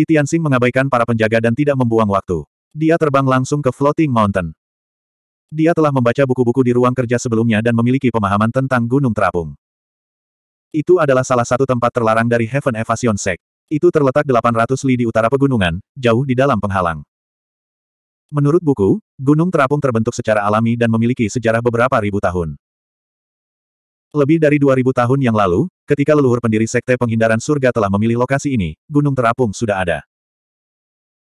Ji Tianxing mengabaikan para penjaga dan tidak membuang waktu. Dia terbang langsung ke Floating Mountain. Dia telah membaca buku-buku di ruang kerja sebelumnya dan memiliki pemahaman tentang Gunung Terapung. Itu adalah salah satu tempat terlarang dari Heaven Evasion Sect. Itu terletak 800 li di utara pegunungan, jauh di dalam penghalang. Menurut buku, Gunung Terapung terbentuk secara alami dan memiliki sejarah beberapa ribu tahun. Lebih dari 2000 tahun yang lalu, Ketika leluhur pendiri Sekte Penghindaran Surga telah memilih lokasi ini, gunung terapung sudah ada.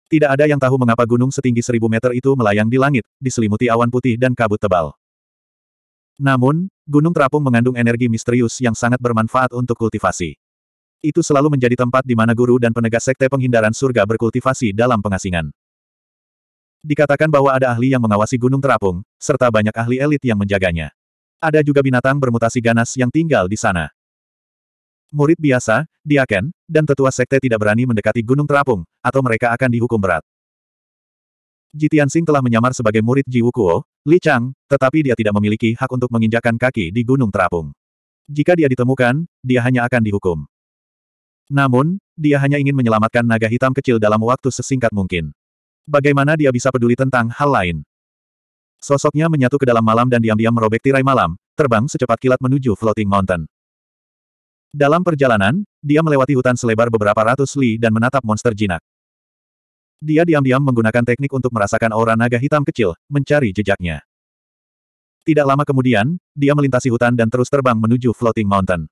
Tidak ada yang tahu mengapa gunung setinggi seribu meter itu melayang di langit, diselimuti awan putih dan kabut tebal. Namun, gunung terapung mengandung energi misterius yang sangat bermanfaat untuk kultivasi. Itu selalu menjadi tempat di mana guru dan penegak Sekte Penghindaran Surga berkultivasi dalam pengasingan. Dikatakan bahwa ada ahli yang mengawasi gunung terapung, serta banyak ahli elit yang menjaganya. Ada juga binatang bermutasi ganas yang tinggal di sana. Murid biasa, diaken, dan tetua sekte tidak berani mendekati Gunung Terapung, atau mereka akan dihukum berat. Ji Tianxing telah menyamar sebagai murid Ji Wukuo, Li Chang, tetapi dia tidak memiliki hak untuk menginjakan kaki di Gunung Terapung. Jika dia ditemukan, dia hanya akan dihukum. Namun, dia hanya ingin menyelamatkan naga hitam kecil dalam waktu sesingkat mungkin. Bagaimana dia bisa peduli tentang hal lain? Sosoknya menyatu ke dalam malam dan diam-diam merobek tirai malam, terbang secepat kilat menuju Floating Mountain. Dalam perjalanan, dia melewati hutan selebar beberapa ratus li dan menatap monster jinak. Dia diam-diam menggunakan teknik untuk merasakan aura naga hitam kecil, mencari jejaknya. Tidak lama kemudian, dia melintasi hutan dan terus terbang menuju Floating Mountain.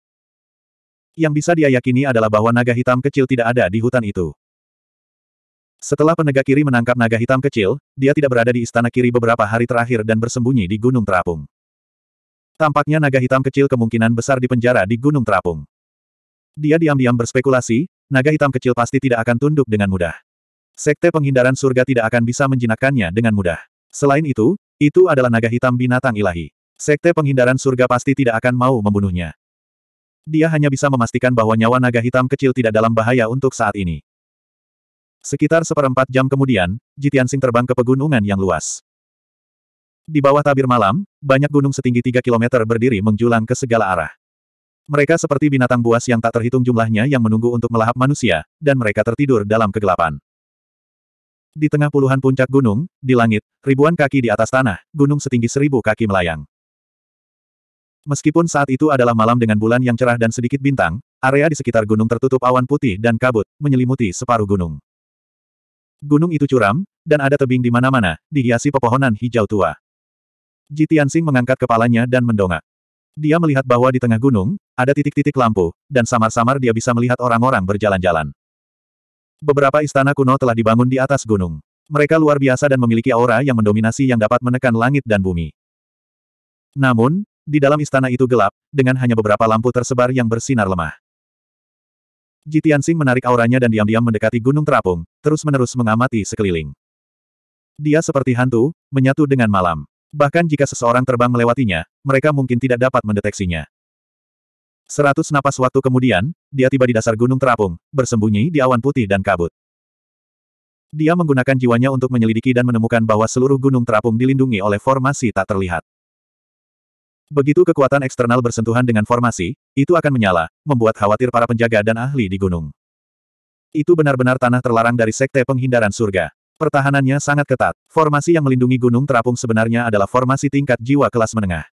Yang bisa dia yakini adalah bahwa naga hitam kecil tidak ada di hutan itu. Setelah penegak kiri menangkap naga hitam kecil, dia tidak berada di istana kiri beberapa hari terakhir dan bersembunyi di Gunung Terapung. Tampaknya naga hitam kecil kemungkinan besar dipenjara di Gunung Terapung. Dia diam-diam berspekulasi, naga hitam kecil pasti tidak akan tunduk dengan mudah. Sekte penghindaran surga tidak akan bisa menjinakkannya dengan mudah. Selain itu, itu adalah naga hitam binatang ilahi. Sekte penghindaran surga pasti tidak akan mau membunuhnya. Dia hanya bisa memastikan bahwa nyawa naga hitam kecil tidak dalam bahaya untuk saat ini. Sekitar seperempat jam kemudian, Jitiansing terbang ke pegunungan yang luas. Di bawah tabir malam, banyak gunung setinggi 3 km berdiri menjulang ke segala arah. Mereka seperti binatang buas yang tak terhitung jumlahnya yang menunggu untuk melahap manusia, dan mereka tertidur dalam kegelapan. Di tengah puluhan puncak gunung, di langit, ribuan kaki di atas tanah, gunung setinggi seribu kaki melayang. Meskipun saat itu adalah malam dengan bulan yang cerah dan sedikit bintang, area di sekitar gunung tertutup awan putih dan kabut, menyelimuti separuh gunung. Gunung itu curam, dan ada tebing di mana-mana, dihiasi pepohonan hijau tua. Jitian Sing mengangkat kepalanya dan mendongak. Dia melihat bahwa di tengah gunung, ada titik-titik lampu, dan samar-samar dia bisa melihat orang-orang berjalan-jalan. Beberapa istana kuno telah dibangun di atas gunung. Mereka luar biasa dan memiliki aura yang mendominasi yang dapat menekan langit dan bumi. Namun, di dalam istana itu gelap, dengan hanya beberapa lampu tersebar yang bersinar lemah. Jitiansing menarik auranya dan diam-diam mendekati gunung terapung, terus-menerus mengamati sekeliling. Dia seperti hantu, menyatu dengan malam. Bahkan jika seseorang terbang melewatinya, mereka mungkin tidak dapat mendeteksinya. Seratus napas waktu kemudian, dia tiba di dasar gunung terapung, bersembunyi di awan putih dan kabut. Dia menggunakan jiwanya untuk menyelidiki dan menemukan bahwa seluruh gunung terapung dilindungi oleh formasi tak terlihat. Begitu kekuatan eksternal bersentuhan dengan formasi, itu akan menyala, membuat khawatir para penjaga dan ahli di gunung. Itu benar-benar tanah terlarang dari Sekte Penghindaran Surga. Pertahanannya sangat ketat. Formasi yang melindungi Gunung Terapung sebenarnya adalah formasi tingkat jiwa kelas menengah.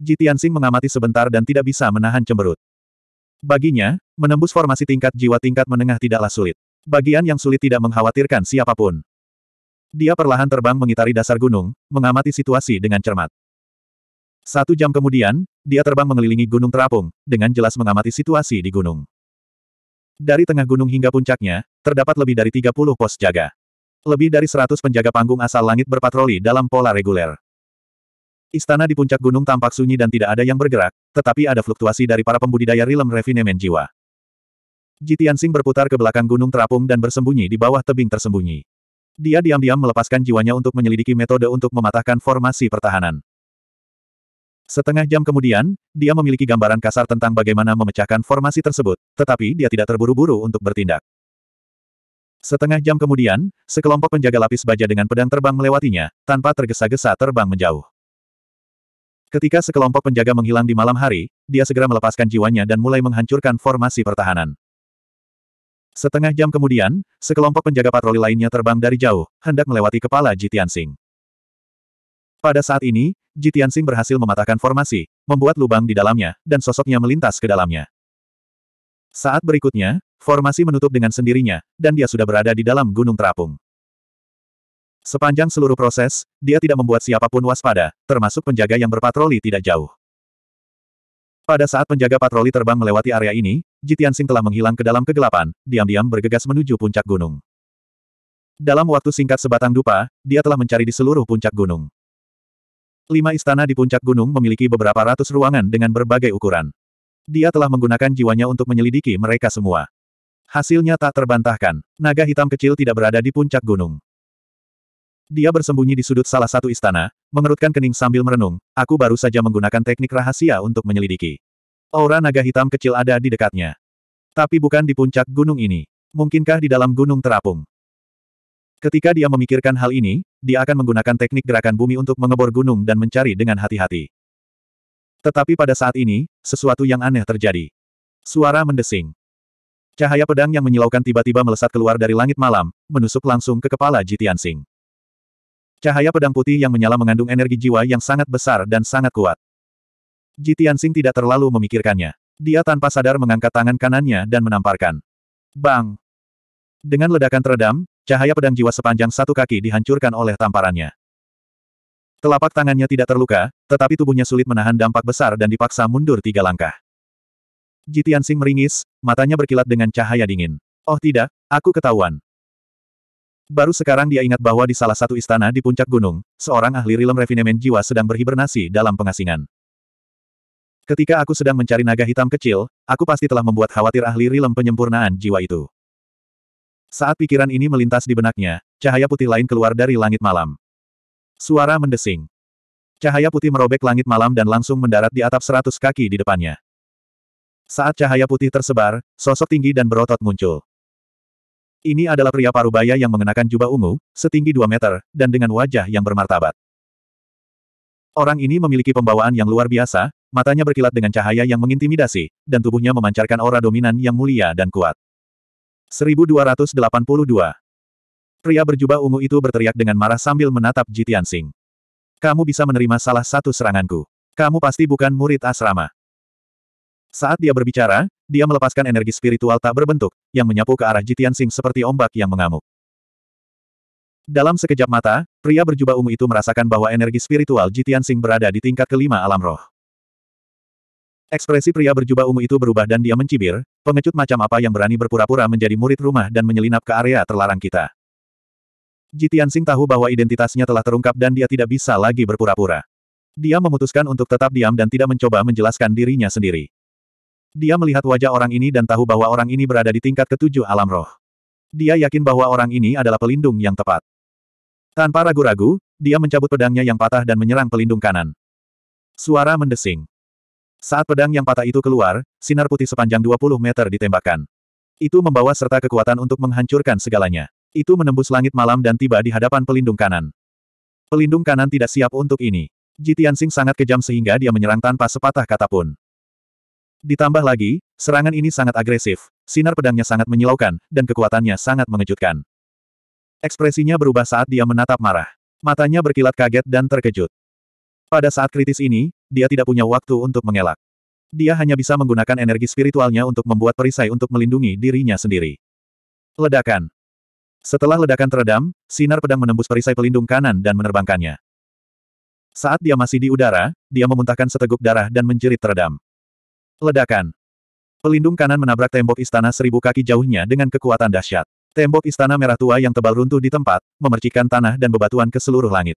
Ji Tianxing mengamati sebentar dan tidak bisa menahan cemberut. Baginya, menembus formasi tingkat jiwa tingkat menengah tidaklah sulit. Bagian yang sulit tidak mengkhawatirkan siapapun. Dia perlahan terbang mengitari dasar gunung, mengamati situasi dengan cermat. Satu jam kemudian, dia terbang mengelilingi gunung terapung, dengan jelas mengamati situasi di gunung. Dari tengah gunung hingga puncaknya, terdapat lebih dari 30 pos jaga. Lebih dari 100 penjaga panggung asal langit berpatroli dalam pola reguler. Istana di puncak gunung tampak sunyi dan tidak ada yang bergerak, tetapi ada fluktuasi dari para pembudidaya rilem refinemen jiwa. Jitiansing berputar ke belakang gunung terapung dan bersembunyi di bawah tebing tersembunyi. Dia diam-diam melepaskan jiwanya untuk menyelidiki metode untuk mematahkan formasi pertahanan. Setengah jam kemudian, dia memiliki gambaran kasar tentang bagaimana memecahkan formasi tersebut, tetapi dia tidak terburu-buru untuk bertindak. Setengah jam kemudian, sekelompok penjaga lapis baja dengan pedang terbang melewatinya, tanpa tergesa-gesa terbang menjauh. Ketika sekelompok penjaga menghilang di malam hari, dia segera melepaskan jiwanya dan mulai menghancurkan formasi pertahanan. Setengah jam kemudian, sekelompok penjaga patroli lainnya terbang dari jauh, hendak melewati kepala Jitian Sing. Pada saat ini, Jitian Sing berhasil mematahkan formasi, membuat lubang di dalamnya, dan sosoknya melintas ke dalamnya. Saat berikutnya, formasi menutup dengan sendirinya, dan dia sudah berada di dalam gunung terapung. Sepanjang seluruh proses, dia tidak membuat siapapun waspada, termasuk penjaga yang berpatroli tidak jauh. Pada saat penjaga patroli terbang melewati area ini, Jitian Sing telah menghilang ke dalam kegelapan, diam-diam bergegas menuju puncak gunung. Dalam waktu singkat sebatang dupa, dia telah mencari di seluruh puncak gunung. Lima istana di puncak gunung memiliki beberapa ratus ruangan dengan berbagai ukuran. Dia telah menggunakan jiwanya untuk menyelidiki mereka semua. Hasilnya tak terbantahkan. Naga hitam kecil tidak berada di puncak gunung. Dia bersembunyi di sudut salah satu istana, mengerutkan kening sambil merenung, aku baru saja menggunakan teknik rahasia untuk menyelidiki. Aura naga hitam kecil ada di dekatnya. Tapi bukan di puncak gunung ini. Mungkinkah di dalam gunung terapung? Ketika dia memikirkan hal ini, dia akan menggunakan teknik gerakan bumi untuk mengebor gunung dan mencari dengan hati-hati. Tetapi pada saat ini, sesuatu yang aneh terjadi. Suara mendesing. Cahaya pedang yang menyilaukan tiba-tiba melesat keluar dari langit malam, menusuk langsung ke kepala Jitian Singh. Cahaya pedang putih yang menyala mengandung energi jiwa yang sangat besar dan sangat kuat. Ji Tianxing tidak terlalu memikirkannya. Dia tanpa sadar mengangkat tangan kanannya dan menamparkan. Bang! Dengan ledakan teredam, cahaya pedang jiwa sepanjang satu kaki dihancurkan oleh tamparannya. Telapak tangannya tidak terluka, tetapi tubuhnya sulit menahan dampak besar dan dipaksa mundur tiga langkah. Ji Tianxing meringis, matanya berkilat dengan cahaya dingin. Oh tidak, aku ketahuan. Baru sekarang dia ingat bahwa di salah satu istana di puncak gunung, seorang ahli rilem refinemen jiwa sedang berhibernasi dalam pengasingan. Ketika aku sedang mencari naga hitam kecil, aku pasti telah membuat khawatir ahli rilem penyempurnaan jiwa itu. Saat pikiran ini melintas di benaknya, cahaya putih lain keluar dari langit malam. Suara mendesing. Cahaya putih merobek langit malam dan langsung mendarat di atap seratus kaki di depannya. Saat cahaya putih tersebar, sosok tinggi dan berotot muncul. Ini adalah pria parubaya yang mengenakan jubah ungu, setinggi 2 meter, dan dengan wajah yang bermartabat. Orang ini memiliki pembawaan yang luar biasa, matanya berkilat dengan cahaya yang mengintimidasi, dan tubuhnya memancarkan aura dominan yang mulia dan kuat. 1282 Pria berjubah ungu itu berteriak dengan marah sambil menatap Jitian Singh. Kamu bisa menerima salah satu seranganku. Kamu pasti bukan murid asrama. Saat dia berbicara, dia melepaskan energi spiritual tak berbentuk, yang menyapu ke arah Jitian Sing seperti ombak yang mengamuk. Dalam sekejap mata, pria berjubah ungu itu merasakan bahwa energi spiritual Jitian Sing berada di tingkat kelima alam roh. Ekspresi pria berjubah ungu itu berubah dan dia mencibir, pengecut macam apa yang berani berpura-pura menjadi murid rumah dan menyelinap ke area terlarang kita. Jitian Sing tahu bahwa identitasnya telah terungkap dan dia tidak bisa lagi berpura-pura. Dia memutuskan untuk tetap diam dan tidak mencoba menjelaskan dirinya sendiri. Dia melihat wajah orang ini dan tahu bahwa orang ini berada di tingkat ketujuh alam roh. Dia yakin bahwa orang ini adalah pelindung yang tepat. Tanpa ragu-ragu, dia mencabut pedangnya yang patah dan menyerang pelindung kanan. Suara mendesing. Saat pedang yang patah itu keluar, sinar putih sepanjang 20 meter ditembakkan. Itu membawa serta kekuatan untuk menghancurkan segalanya. Itu menembus langit malam dan tiba di hadapan pelindung kanan. Pelindung kanan tidak siap untuk ini. Jitian Sing sangat kejam sehingga dia menyerang tanpa sepatah kata pun. Ditambah lagi, serangan ini sangat agresif, sinar pedangnya sangat menyilaukan, dan kekuatannya sangat mengejutkan. Ekspresinya berubah saat dia menatap marah. Matanya berkilat kaget dan terkejut. Pada saat kritis ini, dia tidak punya waktu untuk mengelak. Dia hanya bisa menggunakan energi spiritualnya untuk membuat perisai untuk melindungi dirinya sendiri. Ledakan. Setelah ledakan teredam, sinar pedang menembus perisai pelindung kanan dan menerbangkannya. Saat dia masih di udara, dia memuntahkan seteguk darah dan menjerit teredam. Ledakan. Pelindung kanan menabrak tembok istana seribu kaki jauhnya dengan kekuatan dahsyat. Tembok istana merah tua yang tebal runtuh di tempat, memercikan tanah dan bebatuan ke seluruh langit.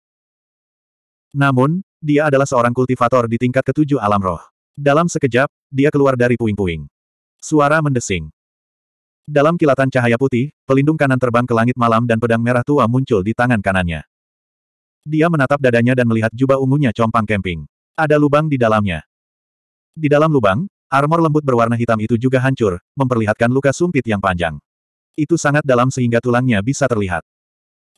Namun, dia adalah seorang kultivator di tingkat ketujuh alam roh. Dalam sekejap, dia keluar dari puing-puing. Suara mendesing. Dalam kilatan cahaya putih, pelindung kanan terbang ke langit malam dan pedang merah tua muncul di tangan kanannya. Dia menatap dadanya dan melihat jubah ungunya compang kemping. Ada lubang di dalamnya. Di dalam lubang, Armor lembut berwarna hitam itu juga hancur, memperlihatkan luka sumpit yang panjang. Itu sangat dalam sehingga tulangnya bisa terlihat.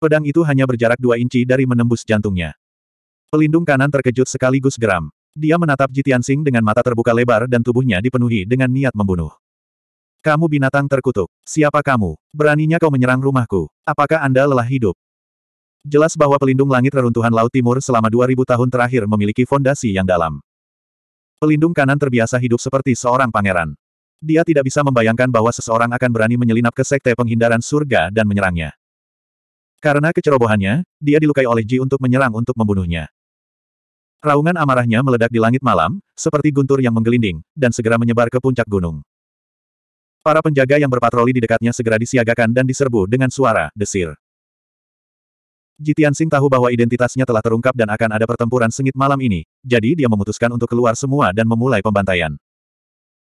Pedang itu hanya berjarak dua inci dari menembus jantungnya. Pelindung kanan terkejut sekaligus geram. Dia menatap Jitian Jitiansing dengan mata terbuka lebar dan tubuhnya dipenuhi dengan niat membunuh. Kamu binatang terkutuk. Siapa kamu? Beraninya kau menyerang rumahku. Apakah Anda lelah hidup? Jelas bahwa pelindung langit reruntuhan Laut Timur selama 2000 tahun terakhir memiliki fondasi yang dalam. Pelindung kanan terbiasa hidup seperti seorang pangeran. Dia tidak bisa membayangkan bahwa seseorang akan berani menyelinap ke sekte penghindaran surga dan menyerangnya. Karena kecerobohannya, dia dilukai oleh Ji untuk menyerang untuk membunuhnya. Raungan amarahnya meledak di langit malam, seperti guntur yang menggelinding, dan segera menyebar ke puncak gunung. Para penjaga yang berpatroli di dekatnya segera disiagakan dan diserbu dengan suara desir. Jitian Sing tahu bahwa identitasnya telah terungkap dan akan ada pertempuran sengit malam ini, jadi dia memutuskan untuk keluar semua dan memulai pembantaian.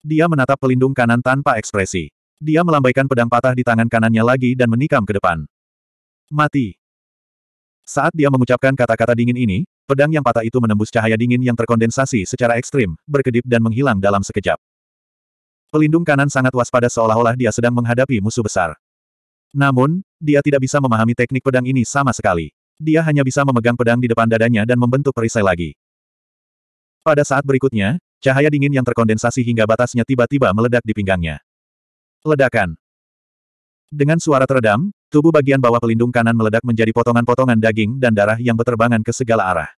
Dia menatap pelindung kanan tanpa ekspresi. Dia melambaikan pedang patah di tangan kanannya lagi dan menikam ke depan. Mati. Saat dia mengucapkan kata-kata dingin ini, pedang yang patah itu menembus cahaya dingin yang terkondensasi secara ekstrim, berkedip dan menghilang dalam sekejap. Pelindung kanan sangat waspada seolah-olah dia sedang menghadapi musuh besar. Namun, dia tidak bisa memahami teknik pedang ini sama sekali. Dia hanya bisa memegang pedang di depan dadanya dan membentuk perisai lagi. Pada saat berikutnya, cahaya dingin yang terkondensasi hingga batasnya tiba-tiba meledak di pinggangnya. Ledakan. Dengan suara teredam, tubuh bagian bawah pelindung kanan meledak menjadi potongan-potongan daging dan darah yang beterbangan ke segala arah.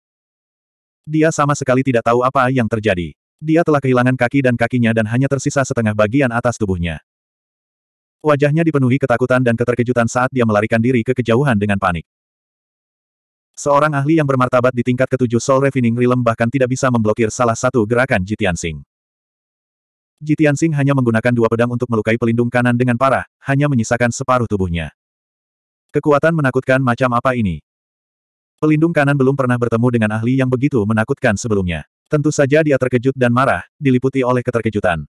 Dia sama sekali tidak tahu apa yang terjadi. Dia telah kehilangan kaki dan kakinya dan hanya tersisa setengah bagian atas tubuhnya. Wajahnya dipenuhi ketakutan dan keterkejutan saat dia melarikan diri ke kejauhan dengan panik. Seorang ahli yang bermartabat di tingkat ketujuh Soul Refining Realm bahkan tidak bisa memblokir salah satu gerakan Jitian Sing. Jitian Sing hanya menggunakan dua pedang untuk melukai pelindung kanan dengan parah, hanya menyisakan separuh tubuhnya. Kekuatan menakutkan macam apa ini? Pelindung kanan belum pernah bertemu dengan ahli yang begitu menakutkan sebelumnya. Tentu saja dia terkejut dan marah, diliputi oleh keterkejutan.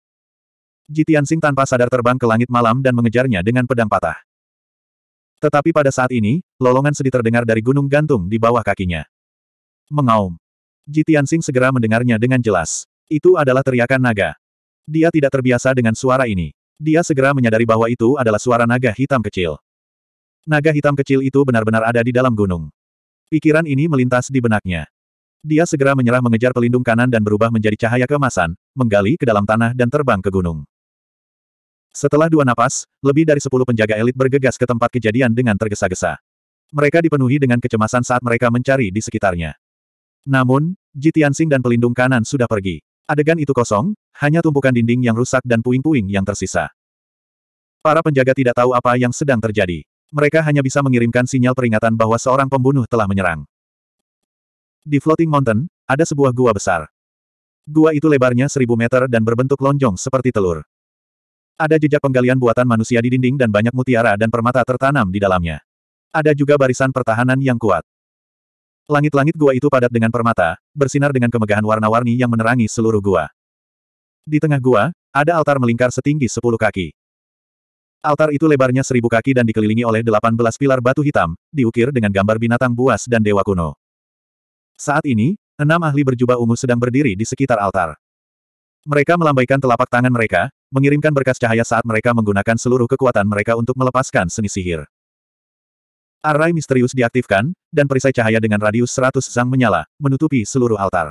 Ji Tianxing tanpa sadar terbang ke langit malam dan mengejarnya dengan pedang patah. Tetapi pada saat ini, lolongan sedih terdengar dari gunung gantung di bawah kakinya. Mengaum. Ji Tianxing segera mendengarnya dengan jelas. Itu adalah teriakan naga. Dia tidak terbiasa dengan suara ini. Dia segera menyadari bahwa itu adalah suara naga hitam kecil. Naga hitam kecil itu benar-benar ada di dalam gunung. Pikiran ini melintas di benaknya. Dia segera menyerah mengejar pelindung kanan dan berubah menjadi cahaya kemasan, menggali ke dalam tanah dan terbang ke gunung. Setelah dua napas, lebih dari sepuluh penjaga elit bergegas ke tempat kejadian dengan tergesa-gesa. Mereka dipenuhi dengan kecemasan saat mereka mencari di sekitarnya. Namun, Ji Tianxing dan pelindung kanan sudah pergi. Adegan itu kosong, hanya tumpukan dinding yang rusak dan puing-puing yang tersisa. Para penjaga tidak tahu apa yang sedang terjadi. Mereka hanya bisa mengirimkan sinyal peringatan bahwa seorang pembunuh telah menyerang. Di Floating Mountain, ada sebuah gua besar. Gua itu lebarnya seribu meter dan berbentuk lonjong seperti telur. Ada jejak penggalian buatan manusia di dinding dan banyak mutiara dan permata tertanam di dalamnya. Ada juga barisan pertahanan yang kuat. Langit-langit gua itu padat dengan permata, bersinar dengan kemegahan warna-warni yang menerangi seluruh gua. Di tengah gua, ada altar melingkar setinggi sepuluh kaki. Altar itu lebarnya seribu kaki dan dikelilingi oleh delapan belas pilar batu hitam, diukir dengan gambar binatang buas dan dewa kuno. Saat ini, enam ahli berjubah ungu sedang berdiri di sekitar altar. Mereka melambaikan telapak tangan mereka, mengirimkan berkas cahaya saat mereka menggunakan seluruh kekuatan mereka untuk melepaskan seni sihir. Array misterius diaktifkan, dan perisai cahaya dengan radius 100 zang menyala, menutupi seluruh altar.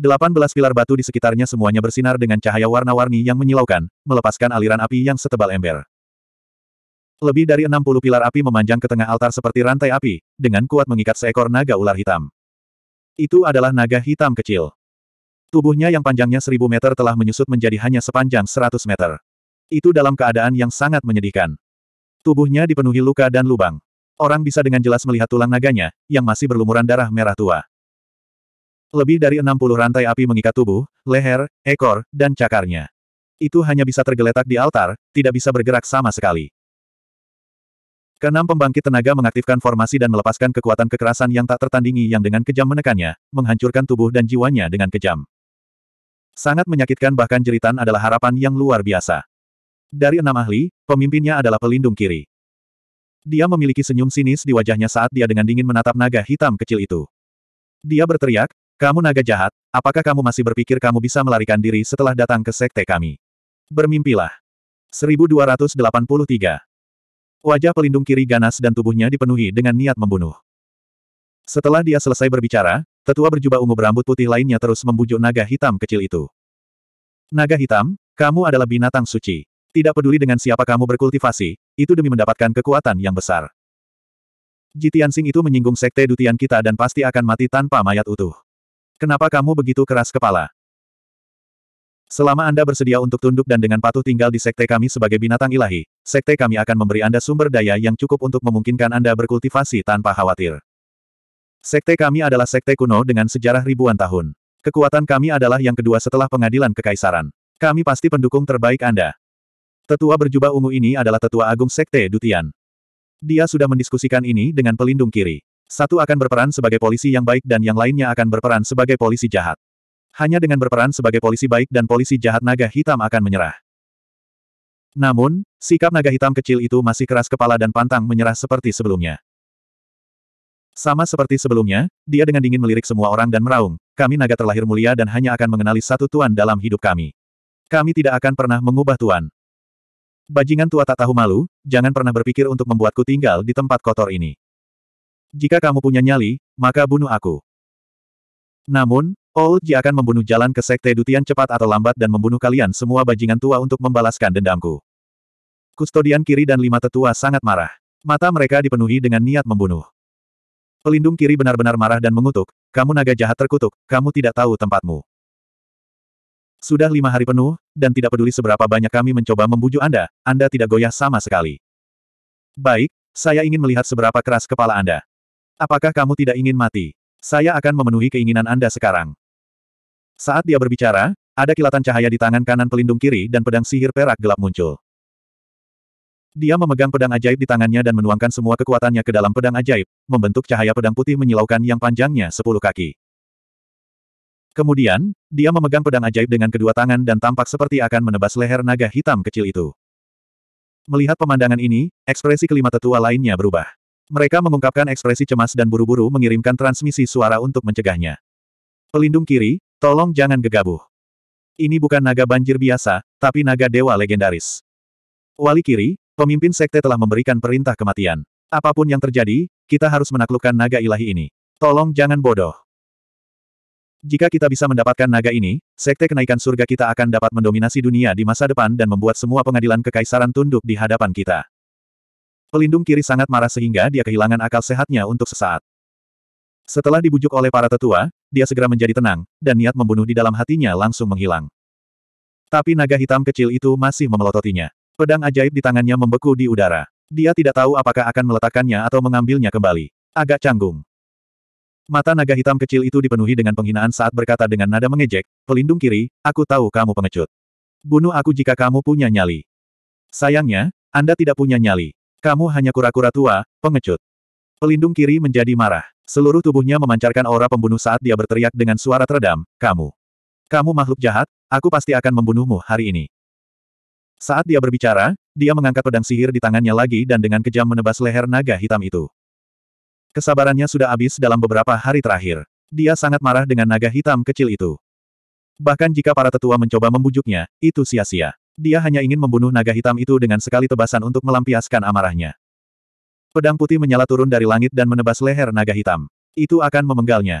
18 pilar batu di sekitarnya semuanya bersinar dengan cahaya warna-warni yang menyilaukan, melepaskan aliran api yang setebal ember. Lebih dari 60 pilar api memanjang ke tengah altar seperti rantai api, dengan kuat mengikat seekor naga ular hitam. Itu adalah naga hitam kecil. Tubuhnya yang panjangnya seribu meter telah menyusut menjadi hanya sepanjang seratus meter. Itu dalam keadaan yang sangat menyedihkan. Tubuhnya dipenuhi luka dan lubang. Orang bisa dengan jelas melihat tulang naganya, yang masih berlumuran darah merah tua. Lebih dari 60 rantai api mengikat tubuh, leher, ekor, dan cakarnya. Itu hanya bisa tergeletak di altar, tidak bisa bergerak sama sekali. Kenam pembangkit tenaga mengaktifkan formasi dan melepaskan kekuatan kekerasan yang tak tertandingi yang dengan kejam menekannya, menghancurkan tubuh dan jiwanya dengan kejam. Sangat menyakitkan bahkan jeritan adalah harapan yang luar biasa. Dari enam ahli, pemimpinnya adalah pelindung kiri. Dia memiliki senyum sinis di wajahnya saat dia dengan dingin menatap naga hitam kecil itu. Dia berteriak, kamu naga jahat, apakah kamu masih berpikir kamu bisa melarikan diri setelah datang ke sekte kami? Bermimpilah. 1283 Wajah pelindung kiri ganas dan tubuhnya dipenuhi dengan niat membunuh. Setelah dia selesai berbicara, Tetua berjubah ungu berambut putih lainnya terus membujuk naga hitam kecil itu. Naga hitam, kamu adalah binatang suci. Tidak peduli dengan siapa kamu berkultivasi, itu demi mendapatkan kekuatan yang besar. Jitian Sing itu menyinggung sekte dutian kita dan pasti akan mati tanpa mayat utuh. Kenapa kamu begitu keras kepala? Selama Anda bersedia untuk tunduk dan dengan patuh tinggal di sekte kami sebagai binatang ilahi, sekte kami akan memberi Anda sumber daya yang cukup untuk memungkinkan Anda berkultivasi tanpa khawatir. Sekte kami adalah sekte kuno dengan sejarah ribuan tahun. Kekuatan kami adalah yang kedua setelah pengadilan kekaisaran. Kami pasti pendukung terbaik Anda. Tetua berjubah ungu ini adalah tetua agung sekte Dutian. Dia sudah mendiskusikan ini dengan pelindung kiri. Satu akan berperan sebagai polisi yang baik dan yang lainnya akan berperan sebagai polisi jahat. Hanya dengan berperan sebagai polisi baik dan polisi jahat naga hitam akan menyerah. Namun, sikap naga hitam kecil itu masih keras kepala dan pantang menyerah seperti sebelumnya. Sama seperti sebelumnya, dia dengan dingin melirik semua orang dan meraung, kami naga terlahir mulia dan hanya akan mengenali satu tuan dalam hidup kami. Kami tidak akan pernah mengubah tuan. Bajingan tua tak tahu malu, jangan pernah berpikir untuk membuatku tinggal di tempat kotor ini. Jika kamu punya nyali, maka bunuh aku. Namun, Old Ji akan membunuh jalan ke Sekte Dutian cepat atau lambat dan membunuh kalian semua bajingan tua untuk membalaskan dendamku. Kustodian kiri dan lima tetua sangat marah. Mata mereka dipenuhi dengan niat membunuh. Pelindung kiri benar-benar marah dan mengutuk, kamu naga jahat terkutuk, kamu tidak tahu tempatmu. Sudah lima hari penuh, dan tidak peduli seberapa banyak kami mencoba membujuk Anda, Anda tidak goyah sama sekali. Baik, saya ingin melihat seberapa keras kepala Anda. Apakah kamu tidak ingin mati? Saya akan memenuhi keinginan Anda sekarang. Saat dia berbicara, ada kilatan cahaya di tangan kanan pelindung kiri dan pedang sihir perak gelap muncul. Dia memegang pedang ajaib di tangannya dan menuangkan semua kekuatannya ke dalam pedang ajaib, membentuk cahaya pedang putih menyilaukan yang panjangnya sepuluh kaki. Kemudian, dia memegang pedang ajaib dengan kedua tangan dan tampak seperti akan menebas leher naga hitam kecil itu. Melihat pemandangan ini, ekspresi kelima tetua lainnya berubah. Mereka mengungkapkan ekspresi cemas dan buru-buru mengirimkan transmisi suara untuk mencegahnya. Pelindung kiri, tolong jangan gegabah. Ini bukan naga banjir biasa, tapi naga dewa legendaris. Wali kiri, Pemimpin sekte telah memberikan perintah kematian. Apapun yang terjadi, kita harus menaklukkan naga ilahi ini. Tolong jangan bodoh. Jika kita bisa mendapatkan naga ini, sekte kenaikan surga kita akan dapat mendominasi dunia di masa depan dan membuat semua pengadilan kekaisaran tunduk di hadapan kita. Pelindung kiri sangat marah sehingga dia kehilangan akal sehatnya untuk sesaat. Setelah dibujuk oleh para tetua, dia segera menjadi tenang, dan niat membunuh di dalam hatinya langsung menghilang. Tapi naga hitam kecil itu masih memelototinya. Pedang ajaib di tangannya membeku di udara. Dia tidak tahu apakah akan meletakkannya atau mengambilnya kembali. Agak canggung. Mata naga hitam kecil itu dipenuhi dengan penghinaan saat berkata dengan nada mengejek, pelindung kiri, aku tahu kamu pengecut. Bunuh aku jika kamu punya nyali. Sayangnya, Anda tidak punya nyali. Kamu hanya kura-kura tua, pengecut. Pelindung kiri menjadi marah. Seluruh tubuhnya memancarkan aura pembunuh saat dia berteriak dengan suara teredam, kamu. Kamu makhluk jahat, aku pasti akan membunuhmu hari ini. Saat dia berbicara, dia mengangkat pedang sihir di tangannya lagi dan dengan kejam menebas leher naga hitam itu. Kesabarannya sudah habis dalam beberapa hari terakhir. Dia sangat marah dengan naga hitam kecil itu. Bahkan jika para tetua mencoba membujuknya, itu sia-sia. Dia hanya ingin membunuh naga hitam itu dengan sekali tebasan untuk melampiaskan amarahnya. Pedang putih menyala turun dari langit dan menebas leher naga hitam. Itu akan memenggalnya.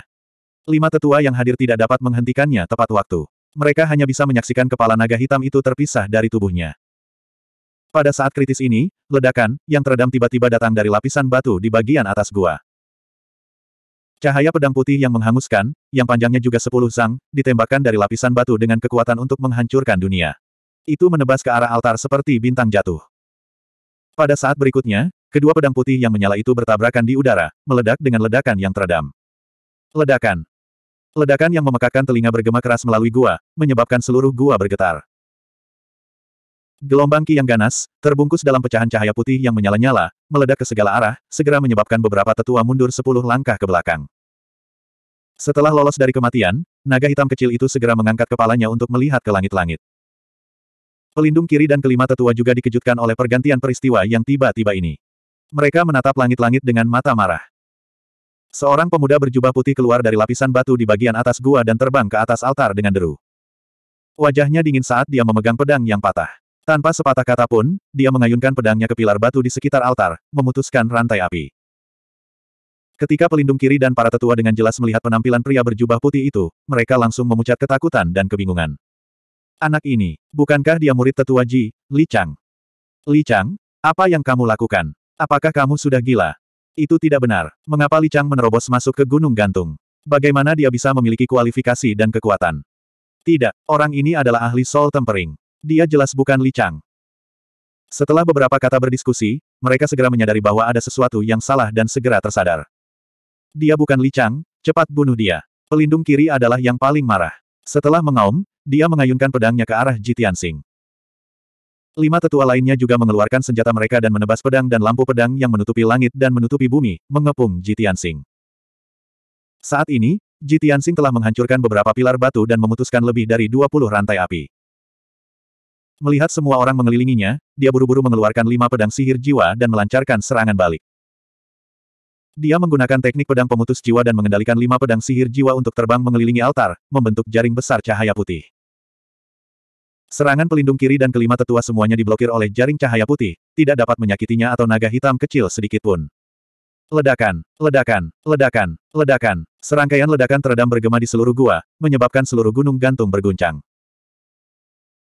Lima tetua yang hadir tidak dapat menghentikannya tepat waktu. Mereka hanya bisa menyaksikan kepala naga hitam itu terpisah dari tubuhnya. Pada saat kritis ini, ledakan, yang teredam tiba-tiba datang dari lapisan batu di bagian atas gua. Cahaya pedang putih yang menghanguskan, yang panjangnya juga sepuluh zang, ditembakkan dari lapisan batu dengan kekuatan untuk menghancurkan dunia. Itu menebas ke arah altar seperti bintang jatuh. Pada saat berikutnya, kedua pedang putih yang menyala itu bertabrakan di udara, meledak dengan ledakan yang teredam. Ledakan. Ledakan yang memekakkan telinga bergema keras melalui gua, menyebabkan seluruh gua bergetar. Gelombang ki yang ganas, terbungkus dalam pecahan cahaya putih yang menyala-nyala, meledak ke segala arah, segera menyebabkan beberapa tetua mundur sepuluh langkah ke belakang. Setelah lolos dari kematian, naga hitam kecil itu segera mengangkat kepalanya untuk melihat ke langit-langit. Pelindung kiri dan kelima tetua juga dikejutkan oleh pergantian peristiwa yang tiba-tiba ini. Mereka menatap langit-langit dengan mata marah. Seorang pemuda berjubah putih keluar dari lapisan batu di bagian atas gua dan terbang ke atas altar dengan deru. Wajahnya dingin saat dia memegang pedang yang patah. Tanpa sepatah kata pun, dia mengayunkan pedangnya ke pilar batu di sekitar altar, memutuskan rantai api. Ketika pelindung kiri dan para tetua dengan jelas melihat penampilan pria berjubah putih itu, mereka langsung memucat ketakutan dan kebingungan. Anak ini, bukankah dia murid tetua Ji, Li Chang? Li Chang, apa yang kamu lakukan? Apakah kamu sudah gila? Itu tidak benar. Mengapa Li Chang menerobos masuk ke gunung gantung? Bagaimana dia bisa memiliki kualifikasi dan kekuatan? Tidak, orang ini adalah ahli soul tempering. Dia jelas bukan Li Chang. Setelah beberapa kata berdiskusi, mereka segera menyadari bahwa ada sesuatu yang salah dan segera tersadar. Dia bukan Li Chang, cepat bunuh dia. Pelindung kiri adalah yang paling marah. Setelah mengaum, dia mengayunkan pedangnya ke arah Jitian Sing. Lima tetua lainnya juga mengeluarkan senjata mereka dan menebas pedang dan lampu pedang yang menutupi langit dan menutupi bumi, mengepung Jitiansing. Saat ini, Jitiansing telah menghancurkan beberapa pilar batu dan memutuskan lebih dari 20 rantai api. Melihat semua orang mengelilinginya, dia buru-buru mengeluarkan lima pedang sihir jiwa dan melancarkan serangan balik. Dia menggunakan teknik pedang pemutus jiwa dan mengendalikan lima pedang sihir jiwa untuk terbang mengelilingi altar, membentuk jaring besar cahaya putih. Serangan pelindung kiri dan kelima tetua semuanya diblokir oleh jaring cahaya putih, tidak dapat menyakitinya atau naga hitam kecil sedikit pun. Ledakan, ledakan, ledakan, ledakan. Serangkaian ledakan teredam bergema di seluruh gua, menyebabkan seluruh gunung gantung berguncang.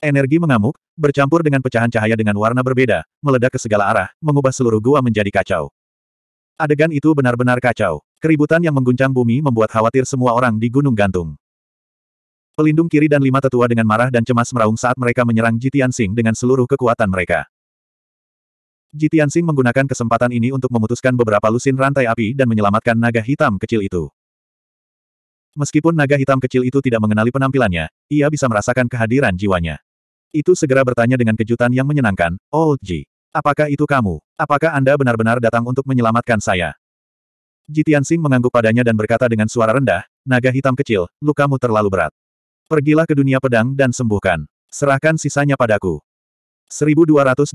Energi mengamuk, bercampur dengan pecahan cahaya dengan warna berbeda, meledak ke segala arah, mengubah seluruh gua menjadi kacau. Adegan itu benar-benar kacau. Keributan yang mengguncang bumi membuat khawatir semua orang di gunung gantung. Pelindung kiri dan lima tetua dengan marah dan cemas meraung saat mereka menyerang Jitian Sing dengan seluruh kekuatan mereka. Jitian Sing menggunakan kesempatan ini untuk memutuskan beberapa lusin rantai api dan menyelamatkan naga hitam kecil itu. Meskipun naga hitam kecil itu tidak mengenali penampilannya, ia bisa merasakan kehadiran jiwanya. Itu segera bertanya dengan kejutan yang menyenangkan, Old oh, Ji, apakah itu kamu? Apakah Anda benar-benar datang untuk menyelamatkan saya? Jitian Sing mengangguk padanya dan berkata dengan suara rendah, naga hitam kecil, lukamu terlalu berat. Pergilah ke dunia pedang dan sembuhkan. Serahkan sisanya padaku. 1284.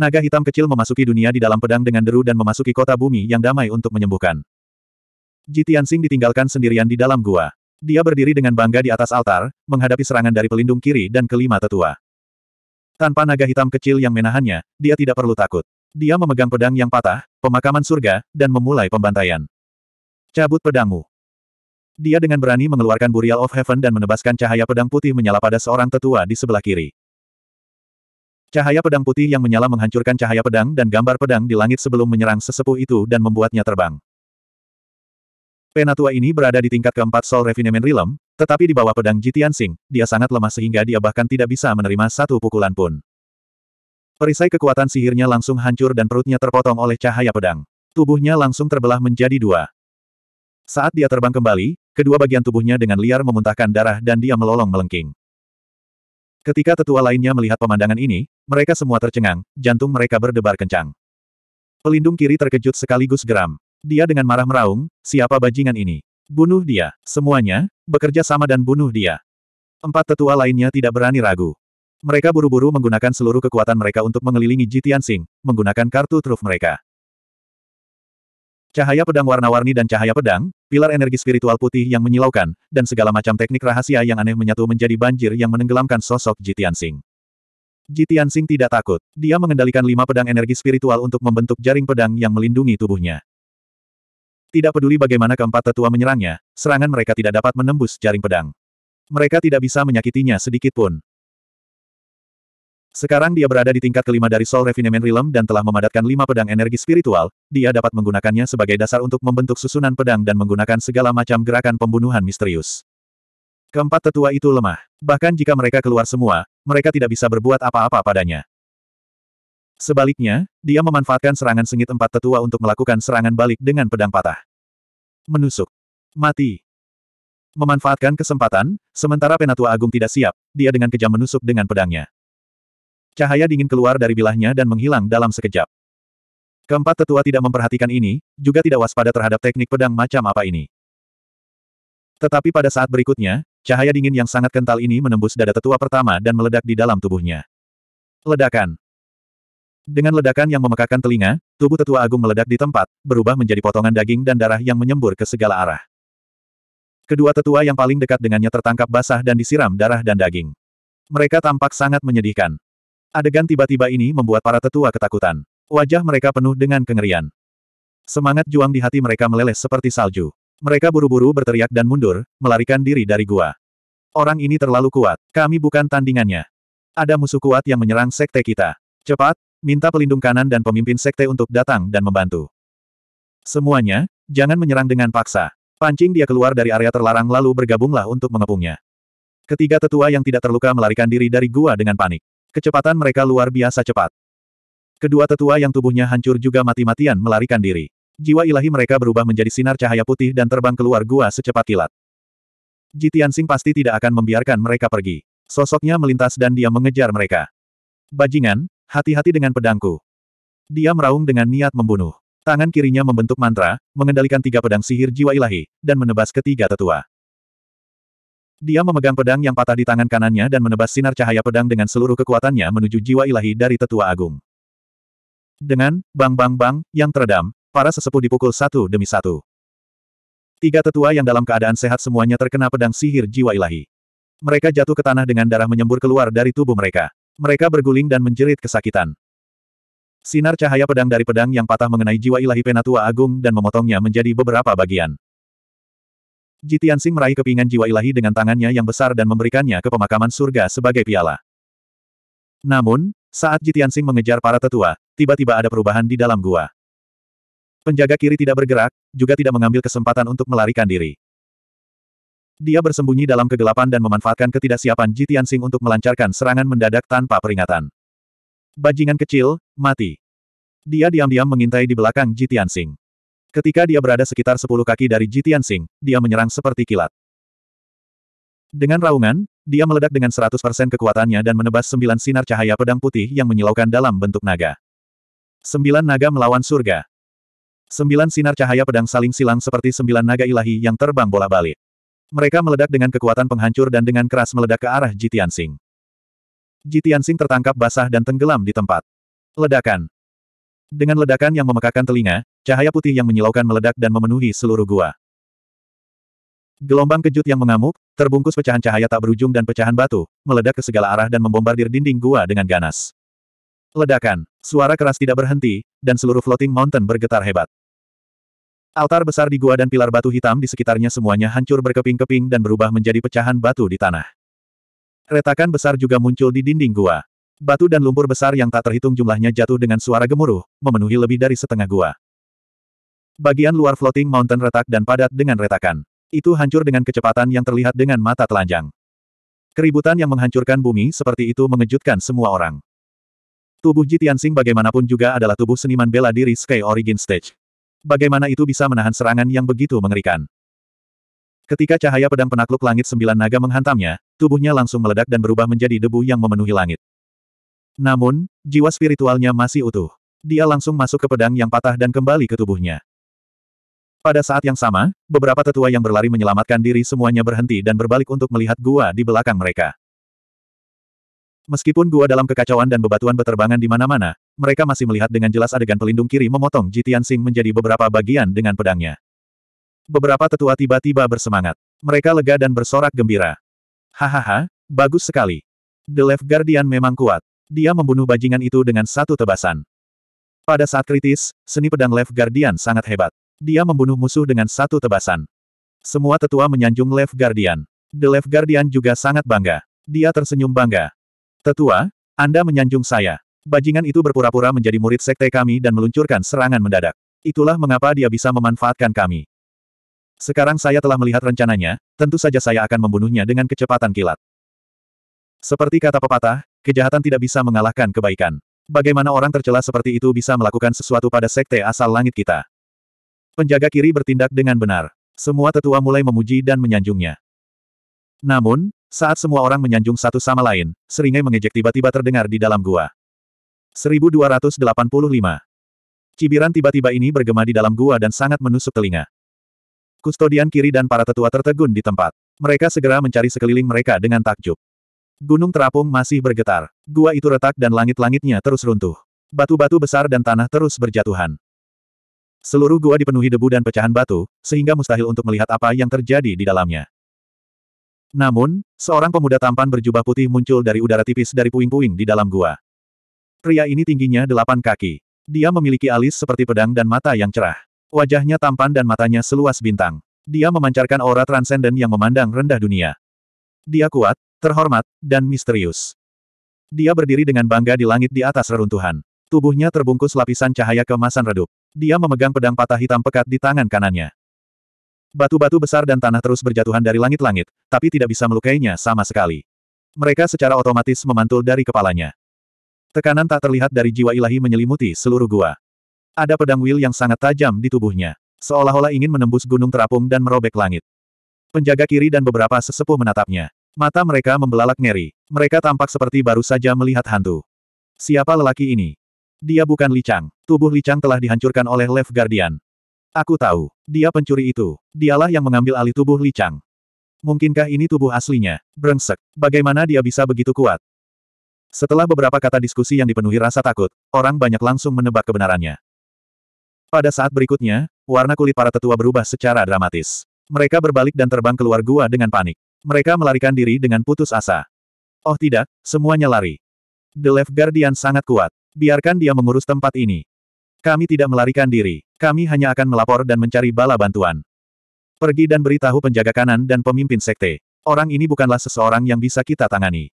Naga hitam kecil memasuki dunia di dalam pedang dengan deru dan memasuki kota bumi yang damai untuk menyembuhkan. Jitian Jitiansing ditinggalkan sendirian di dalam gua. Dia berdiri dengan bangga di atas altar, menghadapi serangan dari pelindung kiri dan kelima tetua. Tanpa naga hitam kecil yang menahannya, dia tidak perlu takut. Dia memegang pedang yang patah, pemakaman surga, dan memulai pembantaian. Cabut pedangmu. Dia dengan berani mengeluarkan Burial of Heaven dan menebaskan cahaya pedang putih menyala pada seorang tetua di sebelah kiri. Cahaya pedang putih yang menyala menghancurkan cahaya pedang dan gambar pedang di langit sebelum menyerang sesepuh itu dan membuatnya terbang. Penatua ini berada di tingkat keempat Soul Refinement Realm, tetapi di bawah pedang Jitian Sing, dia sangat lemah sehingga dia bahkan tidak bisa menerima satu pukulan pun. Perisai kekuatan sihirnya langsung hancur dan perutnya terpotong oleh cahaya pedang. Tubuhnya langsung terbelah menjadi dua. Saat dia terbang kembali, Kedua bagian tubuhnya dengan liar memuntahkan darah dan dia melolong melengking. Ketika tetua lainnya melihat pemandangan ini, mereka semua tercengang, jantung mereka berdebar kencang. Pelindung kiri terkejut sekaligus geram. Dia dengan marah meraung, siapa bajingan ini? Bunuh dia, semuanya, bekerja sama dan bunuh dia. Empat tetua lainnya tidak berani ragu. Mereka buru-buru menggunakan seluruh kekuatan mereka untuk mengelilingi Jitian Sing, menggunakan kartu truf mereka. Cahaya pedang warna-warni dan cahaya pedang, pilar energi spiritual putih yang menyilaukan, dan segala macam teknik rahasia yang aneh menyatu menjadi banjir yang menenggelamkan sosok Jitian Sing. Jitian Sing tidak takut. Dia mengendalikan lima pedang energi spiritual untuk membentuk jaring pedang yang melindungi tubuhnya. Tidak peduli bagaimana keempat tetua menyerangnya, serangan mereka tidak dapat menembus jaring pedang. Mereka tidak bisa menyakitinya sedikit pun. Sekarang dia berada di tingkat kelima dari Soul Refinement Realm dan telah memadatkan lima pedang energi spiritual, dia dapat menggunakannya sebagai dasar untuk membentuk susunan pedang dan menggunakan segala macam gerakan pembunuhan misterius. Keempat tetua itu lemah. Bahkan jika mereka keluar semua, mereka tidak bisa berbuat apa-apa padanya. Sebaliknya, dia memanfaatkan serangan sengit empat tetua untuk melakukan serangan balik dengan pedang patah. Menusuk. Mati. Memanfaatkan kesempatan, sementara Penatua Agung tidak siap, dia dengan kejam menusuk dengan pedangnya. Cahaya dingin keluar dari bilahnya dan menghilang dalam sekejap. Keempat tetua tidak memperhatikan ini, juga tidak waspada terhadap teknik pedang macam apa ini. Tetapi pada saat berikutnya, cahaya dingin yang sangat kental ini menembus dada tetua pertama dan meledak di dalam tubuhnya. Ledakan. Dengan ledakan yang memekakan telinga, tubuh tetua agung meledak di tempat, berubah menjadi potongan daging dan darah yang menyembur ke segala arah. Kedua tetua yang paling dekat dengannya tertangkap basah dan disiram darah dan daging. Mereka tampak sangat menyedihkan. Adegan tiba-tiba ini membuat para tetua ketakutan. Wajah mereka penuh dengan kengerian. Semangat juang di hati mereka meleleh seperti salju. Mereka buru-buru berteriak dan mundur, melarikan diri dari gua. Orang ini terlalu kuat, kami bukan tandingannya. Ada musuh kuat yang menyerang sekte kita. Cepat, minta pelindung kanan dan pemimpin sekte untuk datang dan membantu. Semuanya, jangan menyerang dengan paksa. Pancing dia keluar dari area terlarang lalu bergabunglah untuk mengepungnya. Ketiga tetua yang tidak terluka melarikan diri dari gua dengan panik. Kecepatan mereka luar biasa cepat. Kedua tetua yang tubuhnya hancur juga mati-matian melarikan diri. Jiwa ilahi mereka berubah menjadi sinar cahaya putih dan terbang keluar gua secepat kilat. Jitiansing pasti tidak akan membiarkan mereka pergi. Sosoknya melintas dan dia mengejar mereka. Bajingan, hati-hati dengan pedangku. Dia meraung dengan niat membunuh. Tangan kirinya membentuk mantra, mengendalikan tiga pedang sihir jiwa ilahi, dan menebas ketiga tetua. Dia memegang pedang yang patah di tangan kanannya dan menebas sinar cahaya pedang dengan seluruh kekuatannya menuju jiwa ilahi dari tetua agung. Dengan bang-bang-bang yang teredam, para sesepuh dipukul satu demi satu. Tiga tetua yang dalam keadaan sehat semuanya terkena pedang sihir jiwa ilahi. Mereka jatuh ke tanah dengan darah menyembur keluar dari tubuh mereka. Mereka berguling dan menjerit kesakitan. Sinar cahaya pedang dari pedang yang patah mengenai jiwa ilahi Penatua Agung dan memotongnya menjadi beberapa bagian. Jitiansing meraih kepingan jiwa ilahi dengan tangannya yang besar dan memberikannya ke pemakaman surga sebagai piala. Namun, saat Jitiansing mengejar para tetua, tiba-tiba ada perubahan di dalam gua. Penjaga kiri tidak bergerak, juga tidak mengambil kesempatan untuk melarikan diri. Dia bersembunyi dalam kegelapan dan memanfaatkan ketidaksiapan Jitiansing untuk melancarkan serangan mendadak tanpa peringatan. Bajingan kecil, mati. Dia diam-diam mengintai di belakang Jitiansing. Ketika dia berada sekitar 10 kaki dari Jitian Sing, dia menyerang seperti kilat. Dengan raungan, dia meledak dengan 100% kekuatannya dan menebas sembilan sinar cahaya pedang putih yang menyilaukan dalam bentuk naga. Sembilan naga melawan surga. Sembilan sinar cahaya pedang saling silang seperti sembilan naga ilahi yang terbang bola-balik. Mereka meledak dengan kekuatan penghancur dan dengan keras meledak ke arah Jitian Sing. Jitian Sing tertangkap basah dan tenggelam di tempat. Ledakan. Dengan ledakan yang memekakan telinga, Cahaya putih yang menyilaukan meledak dan memenuhi seluruh gua. Gelombang kejut yang mengamuk, terbungkus pecahan cahaya tak berujung dan pecahan batu, meledak ke segala arah dan membombardir dinding gua dengan ganas. Ledakan, suara keras tidak berhenti, dan seluruh floating mountain bergetar hebat. Altar besar di gua dan pilar batu hitam di sekitarnya semuanya hancur berkeping-keping dan berubah menjadi pecahan batu di tanah. Retakan besar juga muncul di dinding gua. Batu dan lumpur besar yang tak terhitung jumlahnya jatuh dengan suara gemuruh, memenuhi lebih dari setengah gua. Bagian luar floating mountain retak dan padat dengan retakan. Itu hancur dengan kecepatan yang terlihat dengan mata telanjang. Keributan yang menghancurkan bumi seperti itu mengejutkan semua orang. Tubuh Jitian Jitiansing bagaimanapun juga adalah tubuh seniman bela diri Sky Origin Stage. Bagaimana itu bisa menahan serangan yang begitu mengerikan? Ketika cahaya pedang penakluk langit sembilan naga menghantamnya, tubuhnya langsung meledak dan berubah menjadi debu yang memenuhi langit. Namun, jiwa spiritualnya masih utuh. Dia langsung masuk ke pedang yang patah dan kembali ke tubuhnya. Pada saat yang sama, beberapa tetua yang berlari menyelamatkan diri semuanya berhenti dan berbalik untuk melihat gua di belakang mereka. Meskipun gua dalam kekacauan dan bebatuan beterbangan di mana-mana, mereka masih melihat dengan jelas adegan pelindung kiri memotong Jitian Sing menjadi beberapa bagian dengan pedangnya. Beberapa tetua tiba-tiba bersemangat. Mereka lega dan bersorak gembira. Hahaha, bagus sekali. The Left Guardian memang kuat. Dia membunuh bajingan itu dengan satu tebasan. Pada saat kritis, seni pedang Left Guardian sangat hebat. Dia membunuh musuh dengan satu tebasan. Semua tetua menyanjung Lev Guardian. The Lev Guardian juga sangat bangga. Dia tersenyum bangga. Tetua, Anda menyanjung saya. Bajingan itu berpura-pura menjadi murid sekte kami dan meluncurkan serangan mendadak. Itulah mengapa dia bisa memanfaatkan kami. Sekarang saya telah melihat rencananya, tentu saja saya akan membunuhnya dengan kecepatan kilat. Seperti kata pepatah, kejahatan tidak bisa mengalahkan kebaikan. Bagaimana orang tercela seperti itu bisa melakukan sesuatu pada sekte asal langit kita? Penjaga kiri bertindak dengan benar. Semua tetua mulai memuji dan menyanjungnya. Namun, saat semua orang menyanjung satu sama lain, seringai mengejek tiba-tiba terdengar di dalam gua. 1285 Cibiran tiba-tiba ini bergema di dalam gua dan sangat menusuk telinga. Kustodian kiri dan para tetua tertegun di tempat. Mereka segera mencari sekeliling mereka dengan takjub. Gunung terapung masih bergetar. Gua itu retak dan langit-langitnya terus runtuh. Batu-batu besar dan tanah terus berjatuhan. Seluruh gua dipenuhi debu dan pecahan batu, sehingga mustahil untuk melihat apa yang terjadi di dalamnya. Namun, seorang pemuda tampan berjubah putih muncul dari udara tipis dari puing-puing di dalam gua. Pria ini tingginya delapan kaki. Dia memiliki alis seperti pedang dan mata yang cerah. Wajahnya tampan dan matanya seluas bintang. Dia memancarkan aura transenden yang memandang rendah dunia. Dia kuat, terhormat, dan misterius. Dia berdiri dengan bangga di langit di atas reruntuhan. Tubuhnya terbungkus lapisan cahaya kemasan redup. Dia memegang pedang patah hitam pekat di tangan kanannya. Batu-batu besar dan tanah terus berjatuhan dari langit-langit, tapi tidak bisa melukainya sama sekali. Mereka secara otomatis memantul dari kepalanya. Tekanan tak terlihat dari jiwa ilahi menyelimuti seluruh gua. Ada pedang Will yang sangat tajam di tubuhnya. Seolah-olah ingin menembus gunung terapung dan merobek langit. Penjaga kiri dan beberapa sesepuh menatapnya. Mata mereka membelalak ngeri. Mereka tampak seperti baru saja melihat hantu. Siapa lelaki ini? Dia bukan Licang. Tubuh Licang telah dihancurkan oleh Left Guardian. Aku tahu. Dia pencuri itu. Dialah yang mengambil alih tubuh Licang. Mungkinkah ini tubuh aslinya? Brengsek. Bagaimana dia bisa begitu kuat? Setelah beberapa kata diskusi yang dipenuhi rasa takut, orang banyak langsung menebak kebenarannya. Pada saat berikutnya, warna kulit para tetua berubah secara dramatis. Mereka berbalik dan terbang keluar gua dengan panik. Mereka melarikan diri dengan putus asa. Oh tidak, semuanya lari. The Left Guardian sangat kuat. Biarkan dia mengurus tempat ini. Kami tidak melarikan diri. Kami hanya akan melapor dan mencari bala bantuan. Pergi dan beritahu penjaga kanan dan pemimpin sekte. Orang ini bukanlah seseorang yang bisa kita tangani.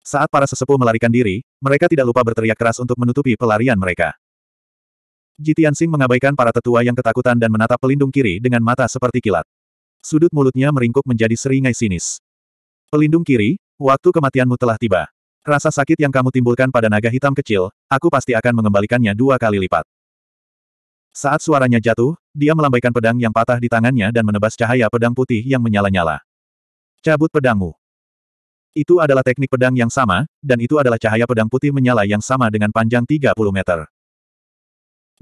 Saat para sesepuh melarikan diri, mereka tidak lupa berteriak keras untuk menutupi pelarian mereka. Jitian Sing mengabaikan para tetua yang ketakutan dan menatap pelindung kiri dengan mata seperti kilat. Sudut mulutnya meringkuk menjadi seringai sinis. Pelindung kiri, waktu kematianmu telah tiba. Rasa sakit yang kamu timbulkan pada naga hitam kecil, aku pasti akan mengembalikannya dua kali lipat. Saat suaranya jatuh, dia melambaikan pedang yang patah di tangannya dan menebas cahaya pedang putih yang menyala-nyala. Cabut pedangmu. Itu adalah teknik pedang yang sama, dan itu adalah cahaya pedang putih menyala yang sama dengan panjang 30 meter.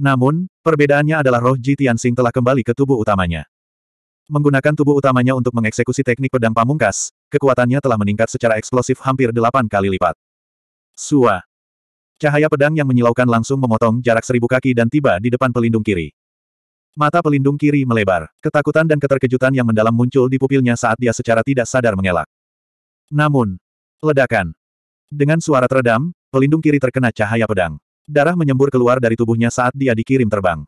Namun, perbedaannya adalah roh Ji Tianxing telah kembali ke tubuh utamanya. Menggunakan tubuh utamanya untuk mengeksekusi teknik pedang pamungkas, Kekuatannya telah meningkat secara eksplosif hampir delapan kali lipat. Sua. Cahaya pedang yang menyilaukan langsung memotong jarak seribu kaki dan tiba di depan pelindung kiri. Mata pelindung kiri melebar. Ketakutan dan keterkejutan yang mendalam muncul di pupilnya saat dia secara tidak sadar mengelak. Namun, ledakan. Dengan suara teredam, pelindung kiri terkena cahaya pedang. Darah menyembur keluar dari tubuhnya saat dia dikirim terbang.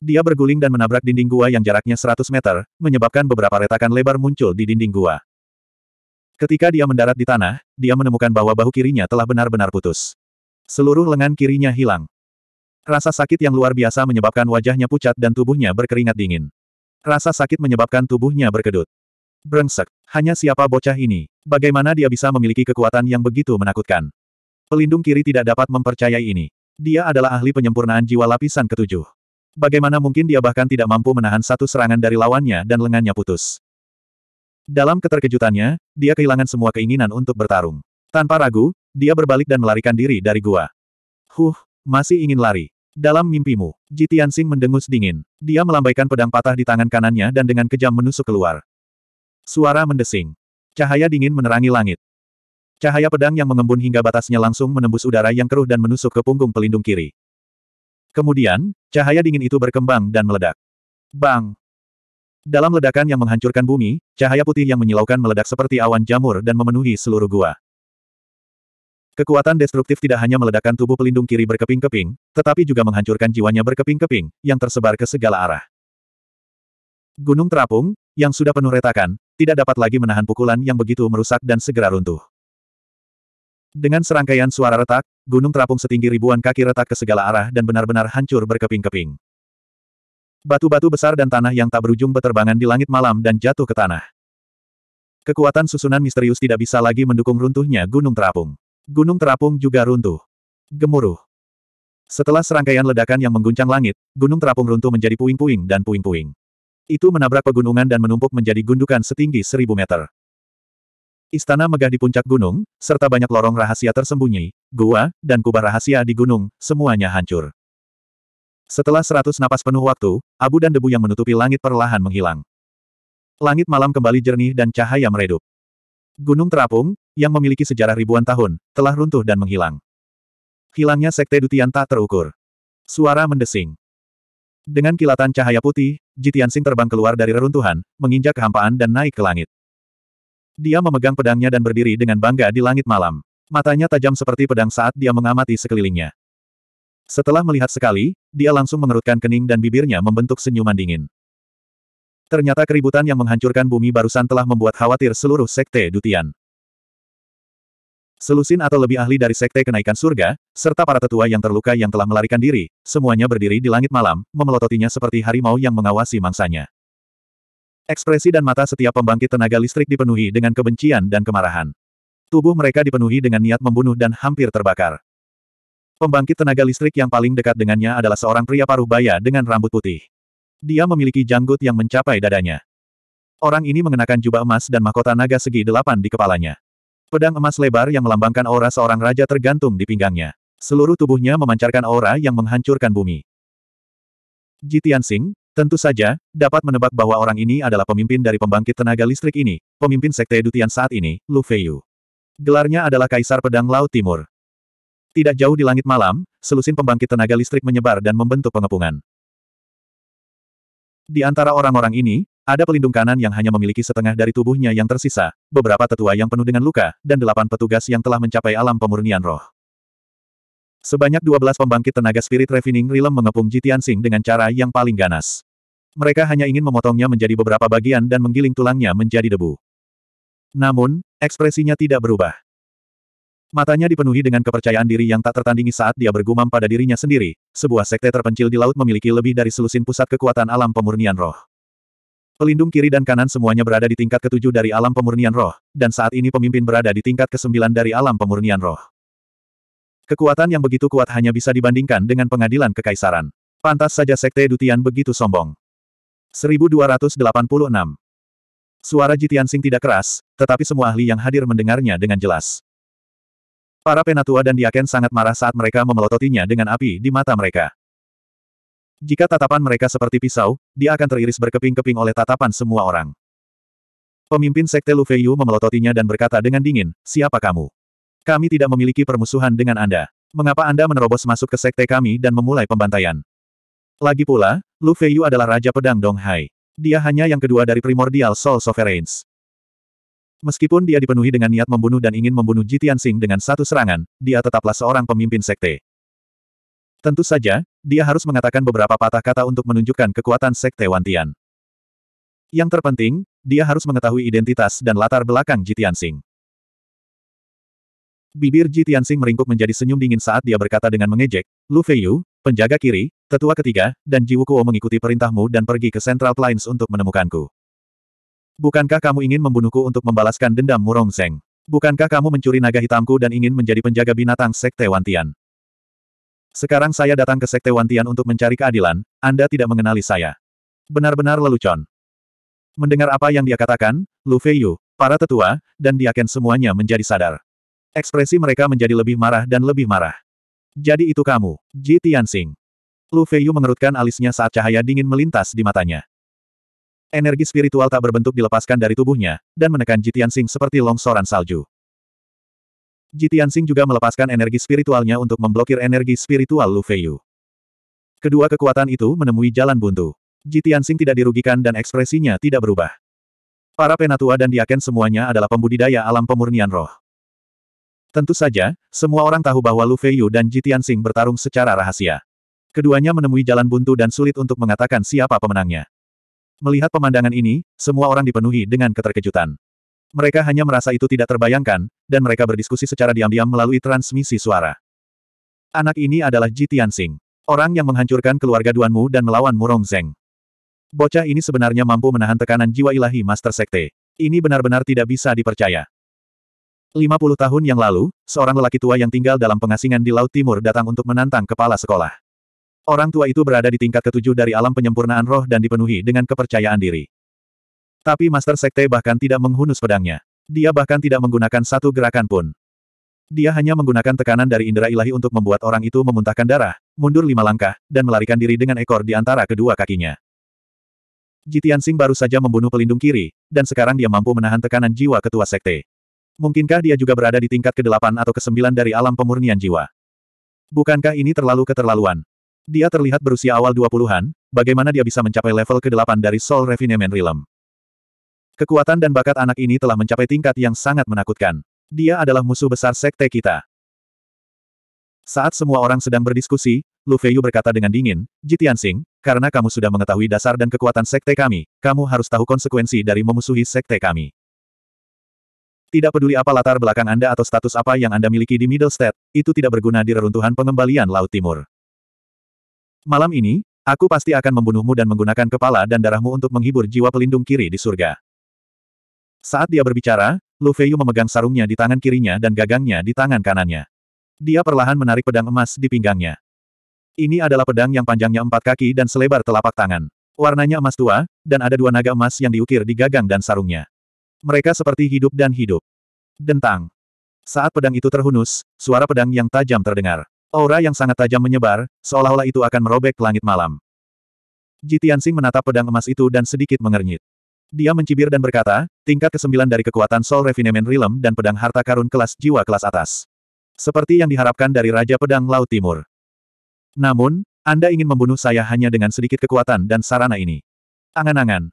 Dia berguling dan menabrak dinding gua yang jaraknya 100 meter, menyebabkan beberapa retakan lebar muncul di dinding gua. Ketika dia mendarat di tanah, dia menemukan bahwa bahu kirinya telah benar-benar putus. Seluruh lengan kirinya hilang. Rasa sakit yang luar biasa menyebabkan wajahnya pucat dan tubuhnya berkeringat dingin. Rasa sakit menyebabkan tubuhnya berkedut. Brengsek, hanya siapa bocah ini? Bagaimana dia bisa memiliki kekuatan yang begitu menakutkan? Pelindung kiri tidak dapat mempercayai ini. Dia adalah ahli penyempurnaan jiwa lapisan ketujuh. Bagaimana mungkin dia bahkan tidak mampu menahan satu serangan dari lawannya dan lengannya putus. Dalam keterkejutannya, dia kehilangan semua keinginan untuk bertarung. Tanpa ragu, dia berbalik dan melarikan diri dari gua. Huh, masih ingin lari. Dalam mimpimu, Jitian Sing mendengus dingin. Dia melambaikan pedang patah di tangan kanannya dan dengan kejam menusuk keluar. Suara mendesing. Cahaya dingin menerangi langit. Cahaya pedang yang mengembun hingga batasnya langsung menembus udara yang keruh dan menusuk ke punggung pelindung kiri. Kemudian, cahaya dingin itu berkembang dan meledak. Bang! Dalam ledakan yang menghancurkan bumi, cahaya putih yang menyilaukan meledak seperti awan jamur dan memenuhi seluruh gua. Kekuatan destruktif tidak hanya meledakkan tubuh pelindung kiri berkeping-keping, tetapi juga menghancurkan jiwanya berkeping-keping, yang tersebar ke segala arah. Gunung terapung, yang sudah penuh retakan, tidak dapat lagi menahan pukulan yang begitu merusak dan segera runtuh. Dengan serangkaian suara retak, gunung terapung setinggi ribuan kaki retak ke segala arah dan benar-benar hancur berkeping-keping. Batu-batu besar dan tanah yang tak berujung beterbangan di langit malam dan jatuh ke tanah. Kekuatan susunan misterius tidak bisa lagi mendukung runtuhnya gunung terapung. Gunung terapung juga runtuh. Gemuruh. Setelah serangkaian ledakan yang mengguncang langit, gunung terapung runtuh menjadi puing-puing dan puing-puing. Itu menabrak pegunungan dan menumpuk menjadi gundukan setinggi seribu meter. Istana megah di puncak gunung, serta banyak lorong rahasia tersembunyi, gua, dan kubah rahasia di gunung, semuanya hancur. Setelah seratus napas penuh waktu, abu dan debu yang menutupi langit perlahan menghilang. Langit malam kembali jernih dan cahaya meredup. Gunung terapung, yang memiliki sejarah ribuan tahun, telah runtuh dan menghilang. Hilangnya Sekte Dutian tak terukur. Suara mendesing. Dengan kilatan cahaya putih, Jitian Sing terbang keluar dari reruntuhan, menginjak kehampaan dan naik ke langit. Dia memegang pedangnya dan berdiri dengan bangga di langit malam. Matanya tajam seperti pedang saat dia mengamati sekelilingnya. Setelah melihat sekali, dia langsung mengerutkan kening dan bibirnya membentuk senyuman dingin. Ternyata keributan yang menghancurkan bumi barusan telah membuat khawatir seluruh sekte Dutian. Selusin atau lebih ahli dari sekte kenaikan surga, serta para tetua yang terluka yang telah melarikan diri, semuanya berdiri di langit malam, memelototinya seperti harimau yang mengawasi mangsanya. Ekspresi dan mata setiap pembangkit tenaga listrik dipenuhi dengan kebencian dan kemarahan. Tubuh mereka dipenuhi dengan niat membunuh dan hampir terbakar. Pembangkit tenaga listrik yang paling dekat dengannya adalah seorang pria paruh baya dengan rambut putih. Dia memiliki janggut yang mencapai dadanya. Orang ini mengenakan jubah emas dan mahkota naga segi delapan di kepalanya. Pedang emas lebar yang melambangkan aura seorang raja tergantung di pinggangnya. Seluruh tubuhnya memancarkan aura yang menghancurkan bumi. Jitian Singh, tentu saja, dapat menebak bahwa orang ini adalah pemimpin dari pembangkit tenaga listrik ini, pemimpin sekte Dutian saat ini, Lu Feiyu. Gelarnya adalah Kaisar Pedang Laut Timur. Tidak jauh di langit malam, selusin pembangkit tenaga listrik menyebar dan membentuk pengepungan. Di antara orang-orang ini, ada pelindung kanan yang hanya memiliki setengah dari tubuhnya yang tersisa, beberapa tetua yang penuh dengan luka, dan delapan petugas yang telah mencapai alam pemurnian roh. Sebanyak dua belas pembangkit tenaga spirit refining realm mengepung Jitian Sing dengan cara yang paling ganas. Mereka hanya ingin memotongnya menjadi beberapa bagian dan menggiling tulangnya menjadi debu. Namun, ekspresinya tidak berubah. Matanya dipenuhi dengan kepercayaan diri yang tak tertandingi saat dia bergumam pada dirinya sendiri, sebuah sekte terpencil di laut memiliki lebih dari selusin pusat kekuatan alam pemurnian roh. Pelindung kiri dan kanan semuanya berada di tingkat ketujuh dari alam pemurnian roh, dan saat ini pemimpin berada di tingkat kesembilan dari alam pemurnian roh. Kekuatan yang begitu kuat hanya bisa dibandingkan dengan pengadilan kekaisaran. Pantas saja sekte Dutian begitu sombong. 1286 Suara Jitian Sing tidak keras, tetapi semua ahli yang hadir mendengarnya dengan jelas. Para penatua dan diaken sangat marah saat mereka memelototinya dengan api di mata mereka. Jika tatapan mereka seperti pisau, dia akan teriris berkeping-keping oleh tatapan semua orang. Pemimpin Sekte Lufeyu memelototinya dan berkata dengan dingin, Siapa kamu? Kami tidak memiliki permusuhan dengan Anda. Mengapa Anda menerobos masuk ke sekte kami dan memulai pembantaian? Lagi pula, Lufeyu adalah Raja Pedang Donghai. Dia hanya yang kedua dari primordial Soul Sovereigns. Meskipun dia dipenuhi dengan niat membunuh dan ingin membunuh Jitian Sing dengan satu serangan, dia tetaplah seorang pemimpin sekte. Tentu saja, dia harus mengatakan beberapa patah kata untuk menunjukkan kekuatan sekte Wantian. Yang terpenting, dia harus mengetahui identitas dan latar belakang Jitian Sing. Bibir Jitian Sing meringkuk menjadi senyum dingin saat dia berkata dengan mengejek, Lu Feiyu, penjaga kiri, tetua ketiga, dan Jiwukuo mengikuti perintahmu dan pergi ke Central Plains untuk menemukanku. Bukankah kamu ingin membunuhku untuk membalaskan dendam Murong Zeng? Bukankah kamu mencuri naga hitamku dan ingin menjadi penjaga binatang Sekte Wantian? Sekarang saya datang ke Sekte Wantian untuk mencari keadilan, Anda tidak mengenali saya. Benar-benar lelucon. Mendengar apa yang dia katakan, Lu Feiyu, para tetua, dan Diaken semuanya menjadi sadar. Ekspresi mereka menjadi lebih marah dan lebih marah. Jadi itu kamu, Ji Tianxing. Lu Feiyu mengerutkan alisnya saat cahaya dingin melintas di matanya. Energi spiritual tak berbentuk dilepaskan dari tubuhnya, dan menekan Jitian Sing seperti longsoran salju. Jitian Sing juga melepaskan energi spiritualnya untuk memblokir energi spiritual Lu Feiyu. Kedua kekuatan itu menemui jalan buntu. Jitian Sing tidak dirugikan dan ekspresinya tidak berubah. Para penatua dan diaken semuanya adalah pembudidaya alam pemurnian roh. Tentu saja, semua orang tahu bahwa Lu Feiyu dan Jitian Sing bertarung secara rahasia. Keduanya menemui jalan buntu dan sulit untuk mengatakan siapa pemenangnya. Melihat pemandangan ini, semua orang dipenuhi dengan keterkejutan. Mereka hanya merasa itu tidak terbayangkan, dan mereka berdiskusi secara diam-diam melalui transmisi suara. Anak ini adalah Ji Tianxing. Orang yang menghancurkan keluarga Duanmu dan melawan Murong Zeng. Bocah ini sebenarnya mampu menahan tekanan jiwa ilahi Master Sekte. Ini benar-benar tidak bisa dipercaya. 50 tahun yang lalu, seorang lelaki tua yang tinggal dalam pengasingan di Laut Timur datang untuk menantang kepala sekolah. Orang tua itu berada di tingkat ketujuh dari alam penyempurnaan roh dan dipenuhi dengan kepercayaan diri. Tapi Master Sekte bahkan tidak menghunus pedangnya. Dia bahkan tidak menggunakan satu gerakan pun. Dia hanya menggunakan tekanan dari indera ilahi untuk membuat orang itu memuntahkan darah, mundur lima langkah, dan melarikan diri dengan ekor di antara kedua kakinya. Jitian Sing baru saja membunuh pelindung kiri, dan sekarang dia mampu menahan tekanan jiwa ketua sekte. Mungkinkah dia juga berada di tingkat ke-8 atau ke-9 dari alam pemurnian jiwa? Bukankah ini terlalu keterlaluan? Dia terlihat berusia awal 20-an, bagaimana dia bisa mencapai level ke-8 dari Soul Refinement Realm. Kekuatan dan bakat anak ini telah mencapai tingkat yang sangat menakutkan. Dia adalah musuh besar sekte kita. Saat semua orang sedang berdiskusi, Lu Feiyu berkata dengan dingin, Jitian Sing, karena kamu sudah mengetahui dasar dan kekuatan sekte kami, kamu harus tahu konsekuensi dari memusuhi sekte kami. Tidak peduli apa latar belakang Anda atau status apa yang Anda miliki di Middle State, itu tidak berguna di reruntuhan pengembalian Laut Timur. Malam ini, aku pasti akan membunuhmu dan menggunakan kepala dan darahmu untuk menghibur jiwa pelindung kiri di surga. Saat dia berbicara, Lu Feiyu memegang sarungnya di tangan kirinya dan gagangnya di tangan kanannya. Dia perlahan menarik pedang emas di pinggangnya. Ini adalah pedang yang panjangnya empat kaki dan selebar telapak tangan. Warnanya emas tua, dan ada dua naga emas yang diukir di gagang dan sarungnya. Mereka seperti hidup dan hidup. Dentang. Saat pedang itu terhunus, suara pedang yang tajam terdengar. Aura yang sangat tajam menyebar, seolah-olah itu akan merobek langit malam. Jitiansing menatap pedang emas itu dan sedikit mengernyit. Dia mencibir dan berkata, tingkat ke-9 dari kekuatan Soul Refinement Realm dan pedang harta karun kelas jiwa kelas atas. Seperti yang diharapkan dari Raja Pedang Laut Timur. Namun, Anda ingin membunuh saya hanya dengan sedikit kekuatan dan sarana ini. Angan-angan.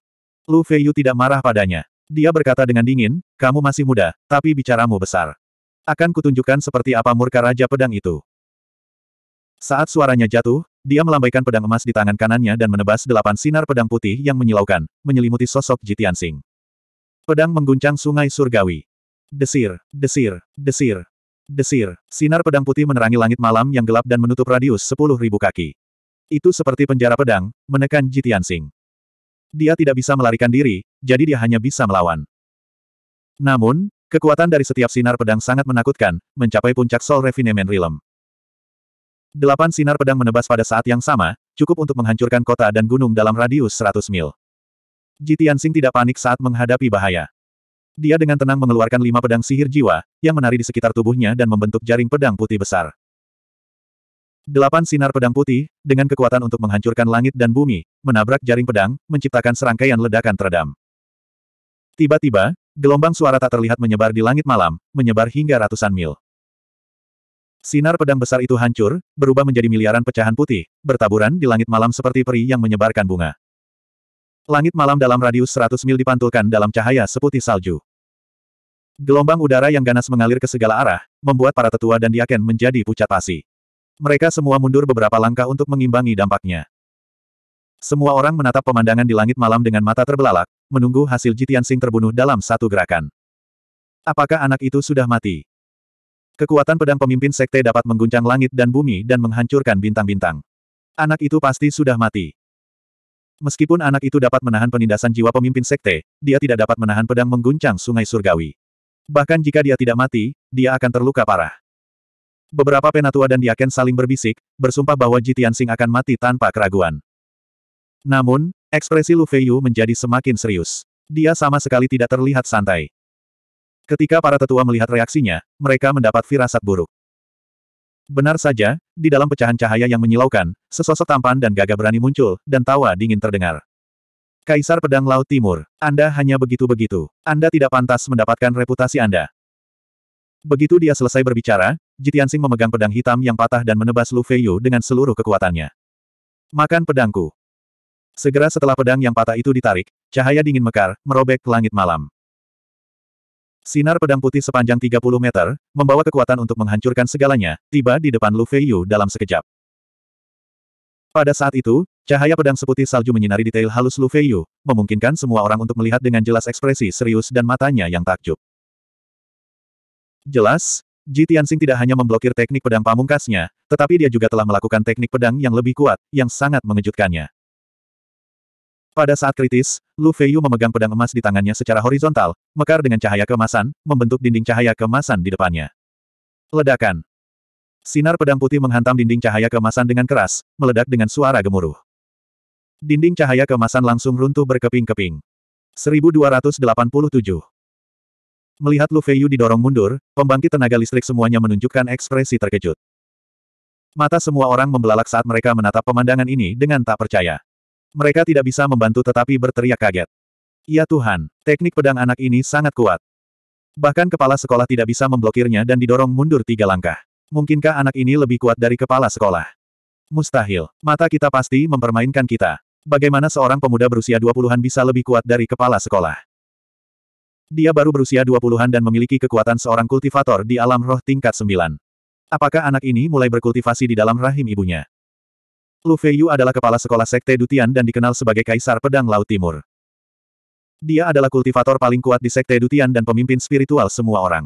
Lu Feiyu tidak marah padanya. Dia berkata dengan dingin, kamu masih muda, tapi bicaramu besar. Akan kutunjukkan seperti apa murka Raja Pedang itu. Saat suaranya jatuh, dia melambaikan pedang emas di tangan kanannya dan menebas delapan sinar pedang putih yang menyilaukan, menyelimuti sosok Jitian Sing. Pedang mengguncang sungai surgawi. Desir, desir, desir, desir. Sinar pedang putih menerangi langit malam yang gelap dan menutup radius sepuluh ribu kaki. Itu seperti penjara pedang, menekan Jitian Sing. Dia tidak bisa melarikan diri, jadi dia hanya bisa melawan. Namun, kekuatan dari setiap sinar pedang sangat menakutkan, mencapai puncak Sol Refinement Realm. Delapan sinar pedang menebas pada saat yang sama, cukup untuk menghancurkan kota dan gunung dalam radius 100 mil. Jitian Sing tidak panik saat menghadapi bahaya. Dia dengan tenang mengeluarkan lima pedang sihir jiwa, yang menari di sekitar tubuhnya dan membentuk jaring pedang putih besar. Delapan sinar pedang putih, dengan kekuatan untuk menghancurkan langit dan bumi, menabrak jaring pedang, menciptakan serangkaian ledakan teredam. Tiba-tiba, gelombang suara tak terlihat menyebar di langit malam, menyebar hingga ratusan mil. Sinar pedang besar itu hancur, berubah menjadi miliaran pecahan putih, bertaburan di langit malam seperti peri yang menyebarkan bunga. Langit malam dalam radius 100 mil dipantulkan dalam cahaya seputih salju. Gelombang udara yang ganas mengalir ke segala arah, membuat para tetua dan diaken menjadi pucat pasi. Mereka semua mundur beberapa langkah untuk mengimbangi dampaknya. Semua orang menatap pemandangan di langit malam dengan mata terbelalak, menunggu hasil Jitian Sing terbunuh dalam satu gerakan. Apakah anak itu sudah mati? Kekuatan pedang pemimpin sekte dapat mengguncang langit dan bumi dan menghancurkan bintang-bintang. Anak itu pasti sudah mati. Meskipun anak itu dapat menahan penindasan jiwa pemimpin sekte, dia tidak dapat menahan pedang mengguncang sungai surgawi. Bahkan jika dia tidak mati, dia akan terluka parah. Beberapa penatua dan diaken saling berbisik, bersumpah bahwa Jitian Sing akan mati tanpa keraguan. Namun, ekspresi Lu Feiyu menjadi semakin serius. Dia sama sekali tidak terlihat santai. Ketika para tetua melihat reaksinya, mereka mendapat firasat buruk. Benar saja, di dalam pecahan cahaya yang menyilaukan, sesosok tampan dan gagah berani muncul, dan tawa dingin terdengar. Kaisar Pedang Laut Timur, Anda hanya begitu-begitu. Anda tidak pantas mendapatkan reputasi Anda. Begitu dia selesai berbicara, Jitiansing memegang pedang hitam yang patah dan menebas Lu Feiyu dengan seluruh kekuatannya. Makan pedangku. Segera setelah pedang yang patah itu ditarik, cahaya dingin mekar, merobek langit malam. Sinar pedang putih sepanjang 30 meter, membawa kekuatan untuk menghancurkan segalanya, tiba di depan Lu Feiyu dalam sekejap. Pada saat itu, cahaya pedang seputih salju menyinari detail halus Lu Feiyu, memungkinkan semua orang untuk melihat dengan jelas ekspresi serius dan matanya yang takjub. Jelas, Ji Tianxing tidak hanya memblokir teknik pedang pamungkasnya, tetapi dia juga telah melakukan teknik pedang yang lebih kuat, yang sangat mengejutkannya. Pada saat kritis, Lu Feiyu memegang pedang emas di tangannya secara horizontal, mekar dengan cahaya kemasan, membentuk dinding cahaya kemasan di depannya. Ledakan. Sinar pedang putih menghantam dinding cahaya kemasan dengan keras, meledak dengan suara gemuruh. Dinding cahaya kemasan langsung runtuh berkeping-keping. 1287. Melihat Lu Feiyu didorong mundur, pembangkit tenaga listrik semuanya menunjukkan ekspresi terkejut. Mata semua orang membelalak saat mereka menatap pemandangan ini dengan tak percaya. Mereka tidak bisa membantu tetapi berteriak kaget. Ya Tuhan, teknik pedang anak ini sangat kuat. Bahkan kepala sekolah tidak bisa memblokirnya dan didorong mundur tiga langkah. Mungkinkah anak ini lebih kuat dari kepala sekolah? Mustahil. Mata kita pasti mempermainkan kita. Bagaimana seorang pemuda berusia 20-an bisa lebih kuat dari kepala sekolah? Dia baru berusia 20-an dan memiliki kekuatan seorang kultivator di alam roh tingkat 9. Apakah anak ini mulai berkultivasi di dalam rahim ibunya? Lu Feiyu adalah kepala sekolah Sekte Dutian dan dikenal sebagai Kaisar Pedang Laut Timur. Dia adalah kultivator paling kuat di Sekte Dutian dan pemimpin spiritual semua orang.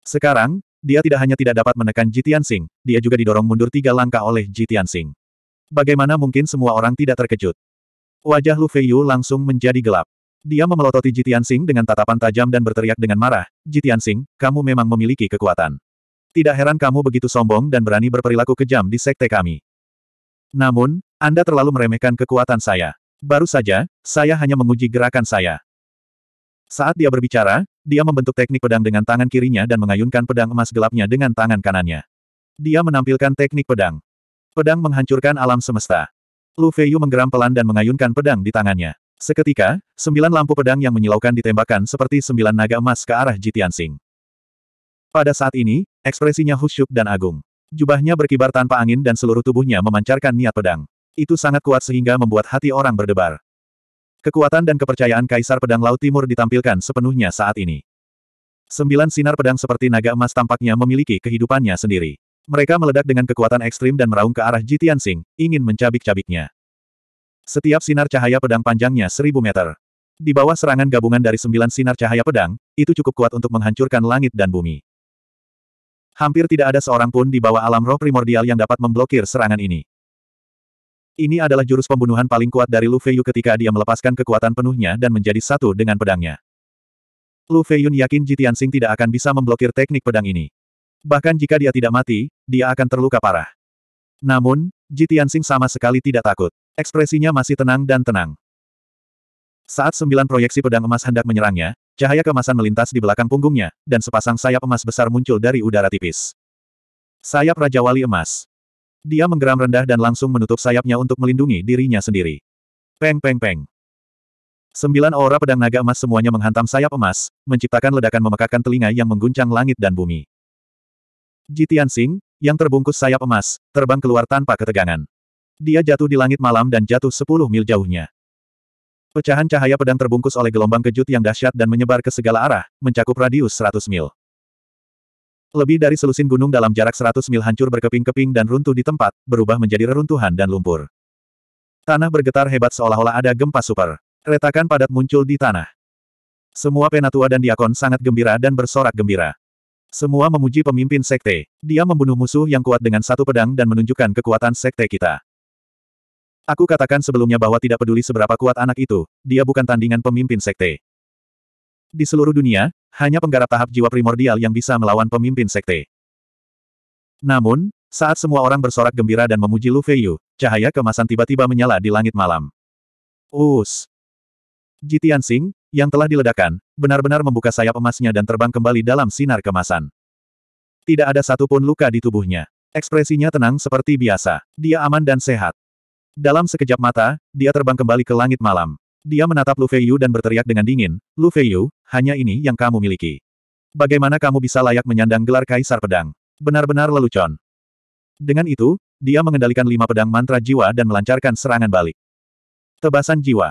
Sekarang, dia tidak hanya tidak dapat menekan Jitian dia juga didorong mundur tiga langkah oleh Jitian Bagaimana mungkin semua orang tidak terkejut? Wajah Lu Feiyu langsung menjadi gelap. Dia memelototi Jitian dengan tatapan tajam dan berteriak dengan marah, Jitian kamu memang memiliki kekuatan. Tidak heran kamu begitu sombong dan berani berperilaku kejam di sekte kami. Namun, Anda terlalu meremehkan kekuatan saya. Baru saja, saya hanya menguji gerakan saya. Saat dia berbicara, dia membentuk teknik pedang dengan tangan kirinya dan mengayunkan pedang emas gelapnya dengan tangan kanannya. Dia menampilkan teknik pedang. Pedang menghancurkan alam semesta. Lu Feiyu menggeram pelan dan mengayunkan pedang di tangannya. Seketika, sembilan lampu pedang yang menyilaukan ditembakkan seperti sembilan naga emas ke arah Jitian Sing. Pada saat ini, ekspresinya husyuk dan agung. Jubahnya berkibar tanpa angin dan seluruh tubuhnya memancarkan niat pedang. Itu sangat kuat sehingga membuat hati orang berdebar. Kekuatan dan kepercayaan Kaisar Pedang Laut Timur ditampilkan sepenuhnya saat ini. Sembilan sinar pedang seperti naga emas tampaknya memiliki kehidupannya sendiri. Mereka meledak dengan kekuatan ekstrim dan meraung ke arah Jitian Sing, ingin mencabik-cabiknya. Setiap sinar cahaya pedang panjangnya seribu meter. Di bawah serangan gabungan dari sembilan sinar cahaya pedang, itu cukup kuat untuk menghancurkan langit dan bumi. Hampir tidak ada seorang pun di bawah alam roh primordial yang dapat memblokir serangan ini. Ini adalah jurus pembunuhan paling kuat dari Lu Feiyu ketika dia melepaskan kekuatan penuhnya dan menjadi satu dengan pedangnya. Lu Feiyun yakin Jitian Sing tidak akan bisa memblokir teknik pedang ini. Bahkan jika dia tidak mati, dia akan terluka parah. Namun, Jitian Sing sama sekali tidak takut. Ekspresinya masih tenang dan tenang. Saat sembilan proyeksi pedang emas hendak menyerangnya, Cahaya kemasan melintas di belakang punggungnya, dan sepasang sayap emas besar muncul dari udara tipis. Sayap Raja Wali Emas. Dia menggeram rendah dan langsung menutup sayapnya untuk melindungi dirinya sendiri. Peng peng peng. Sembilan aura pedang naga emas semuanya menghantam sayap emas, menciptakan ledakan memekakan telinga yang mengguncang langit dan bumi. Jitian Sing, yang terbungkus sayap emas, terbang keluar tanpa ketegangan. Dia jatuh di langit malam dan jatuh sepuluh mil jauhnya. Pecahan cahaya pedang terbungkus oleh gelombang kejut yang dahsyat dan menyebar ke segala arah, mencakup radius 100 mil. Lebih dari selusin gunung dalam jarak 100 mil hancur berkeping-keping dan runtuh di tempat, berubah menjadi reruntuhan dan lumpur. Tanah bergetar hebat seolah-olah ada gempa super. Retakan padat muncul di tanah. Semua penatua dan diakon sangat gembira dan bersorak gembira. Semua memuji pemimpin sekte. Dia membunuh musuh yang kuat dengan satu pedang dan menunjukkan kekuatan sekte kita. Aku katakan sebelumnya bahwa tidak peduli seberapa kuat anak itu, dia bukan tandingan pemimpin sekte. Di seluruh dunia, hanya penggarap tahap jiwa primordial yang bisa melawan pemimpin sekte. Namun, saat semua orang bersorak gembira dan memuji Lu Feiyu, cahaya kemasan tiba-tiba menyala di langit malam. Us! Jitian Sing, yang telah diledakkan, benar-benar membuka sayap emasnya dan terbang kembali dalam sinar kemasan. Tidak ada satupun luka di tubuhnya. Ekspresinya tenang seperti biasa. Dia aman dan sehat. Dalam sekejap mata, dia terbang kembali ke langit malam. Dia menatap Lu Feiyu dan berteriak dengan dingin, Lu Feiyu, hanya ini yang kamu miliki. Bagaimana kamu bisa layak menyandang gelar kaisar pedang? Benar-benar lelucon. Dengan itu, dia mengendalikan lima pedang mantra jiwa dan melancarkan serangan balik. Tebasan jiwa.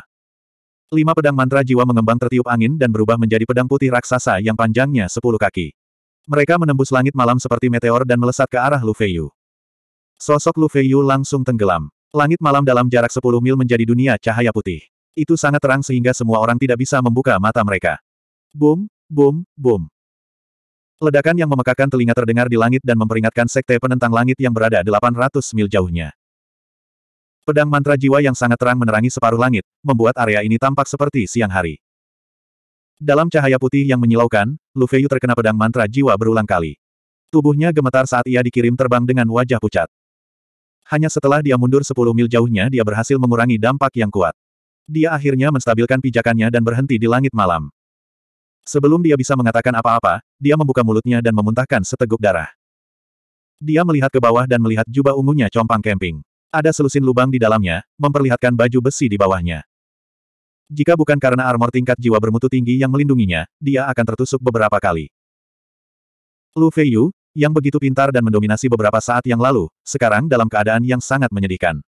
Lima pedang mantra jiwa mengembang tertiup angin dan berubah menjadi pedang putih raksasa yang panjangnya sepuluh kaki. Mereka menembus langit malam seperti meteor dan melesat ke arah Lu Feiyu. Sosok Lu Feiyu langsung tenggelam. Langit malam dalam jarak 10 mil menjadi dunia cahaya putih. Itu sangat terang sehingga semua orang tidak bisa membuka mata mereka. Boom, boom, boom. Ledakan yang memekakan telinga terdengar di langit dan memperingatkan sekte penentang langit yang berada 800 mil jauhnya. Pedang mantra jiwa yang sangat terang menerangi separuh langit, membuat area ini tampak seperti siang hari. Dalam cahaya putih yang menyilaukan, Lufeyu terkena pedang mantra jiwa berulang kali. Tubuhnya gemetar saat ia dikirim terbang dengan wajah pucat. Hanya setelah dia mundur 10 mil jauhnya dia berhasil mengurangi dampak yang kuat. Dia akhirnya menstabilkan pijakannya dan berhenti di langit malam. Sebelum dia bisa mengatakan apa-apa, dia membuka mulutnya dan memuntahkan seteguk darah. Dia melihat ke bawah dan melihat jubah ungunya compang camping. Ada selusin lubang di dalamnya, memperlihatkan baju besi di bawahnya. Jika bukan karena armor tingkat jiwa bermutu tinggi yang melindunginya, dia akan tertusuk beberapa kali. Lu Feiyu, yang begitu pintar dan mendominasi beberapa saat yang lalu, sekarang dalam keadaan yang sangat menyedihkan.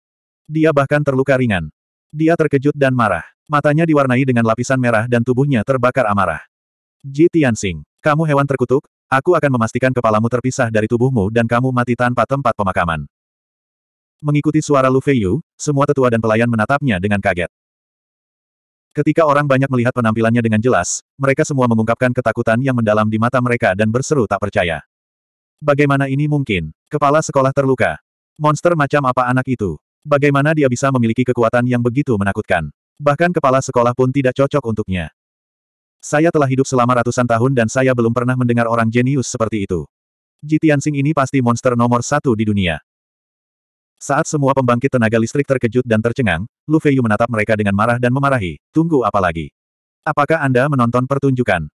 Dia bahkan terluka ringan. Dia terkejut dan marah. Matanya diwarnai dengan lapisan merah dan tubuhnya terbakar amarah. Ji Tianxing, kamu hewan terkutuk, aku akan memastikan kepalamu terpisah dari tubuhmu dan kamu mati tanpa tempat pemakaman. Mengikuti suara Lu Feiyu, semua tetua dan pelayan menatapnya dengan kaget. Ketika orang banyak melihat penampilannya dengan jelas, mereka semua mengungkapkan ketakutan yang mendalam di mata mereka dan berseru tak percaya. Bagaimana ini mungkin? Kepala sekolah terluka. Monster macam apa anak itu? Bagaimana dia bisa memiliki kekuatan yang begitu menakutkan? Bahkan kepala sekolah pun tidak cocok untuknya. Saya telah hidup selama ratusan tahun dan saya belum pernah mendengar orang jenius seperti itu. Jitiansing ini pasti monster nomor satu di dunia. Saat semua pembangkit tenaga listrik terkejut dan tercengang, Lu Feiyu menatap mereka dengan marah dan memarahi, tunggu apa lagi? Apakah Anda menonton pertunjukan?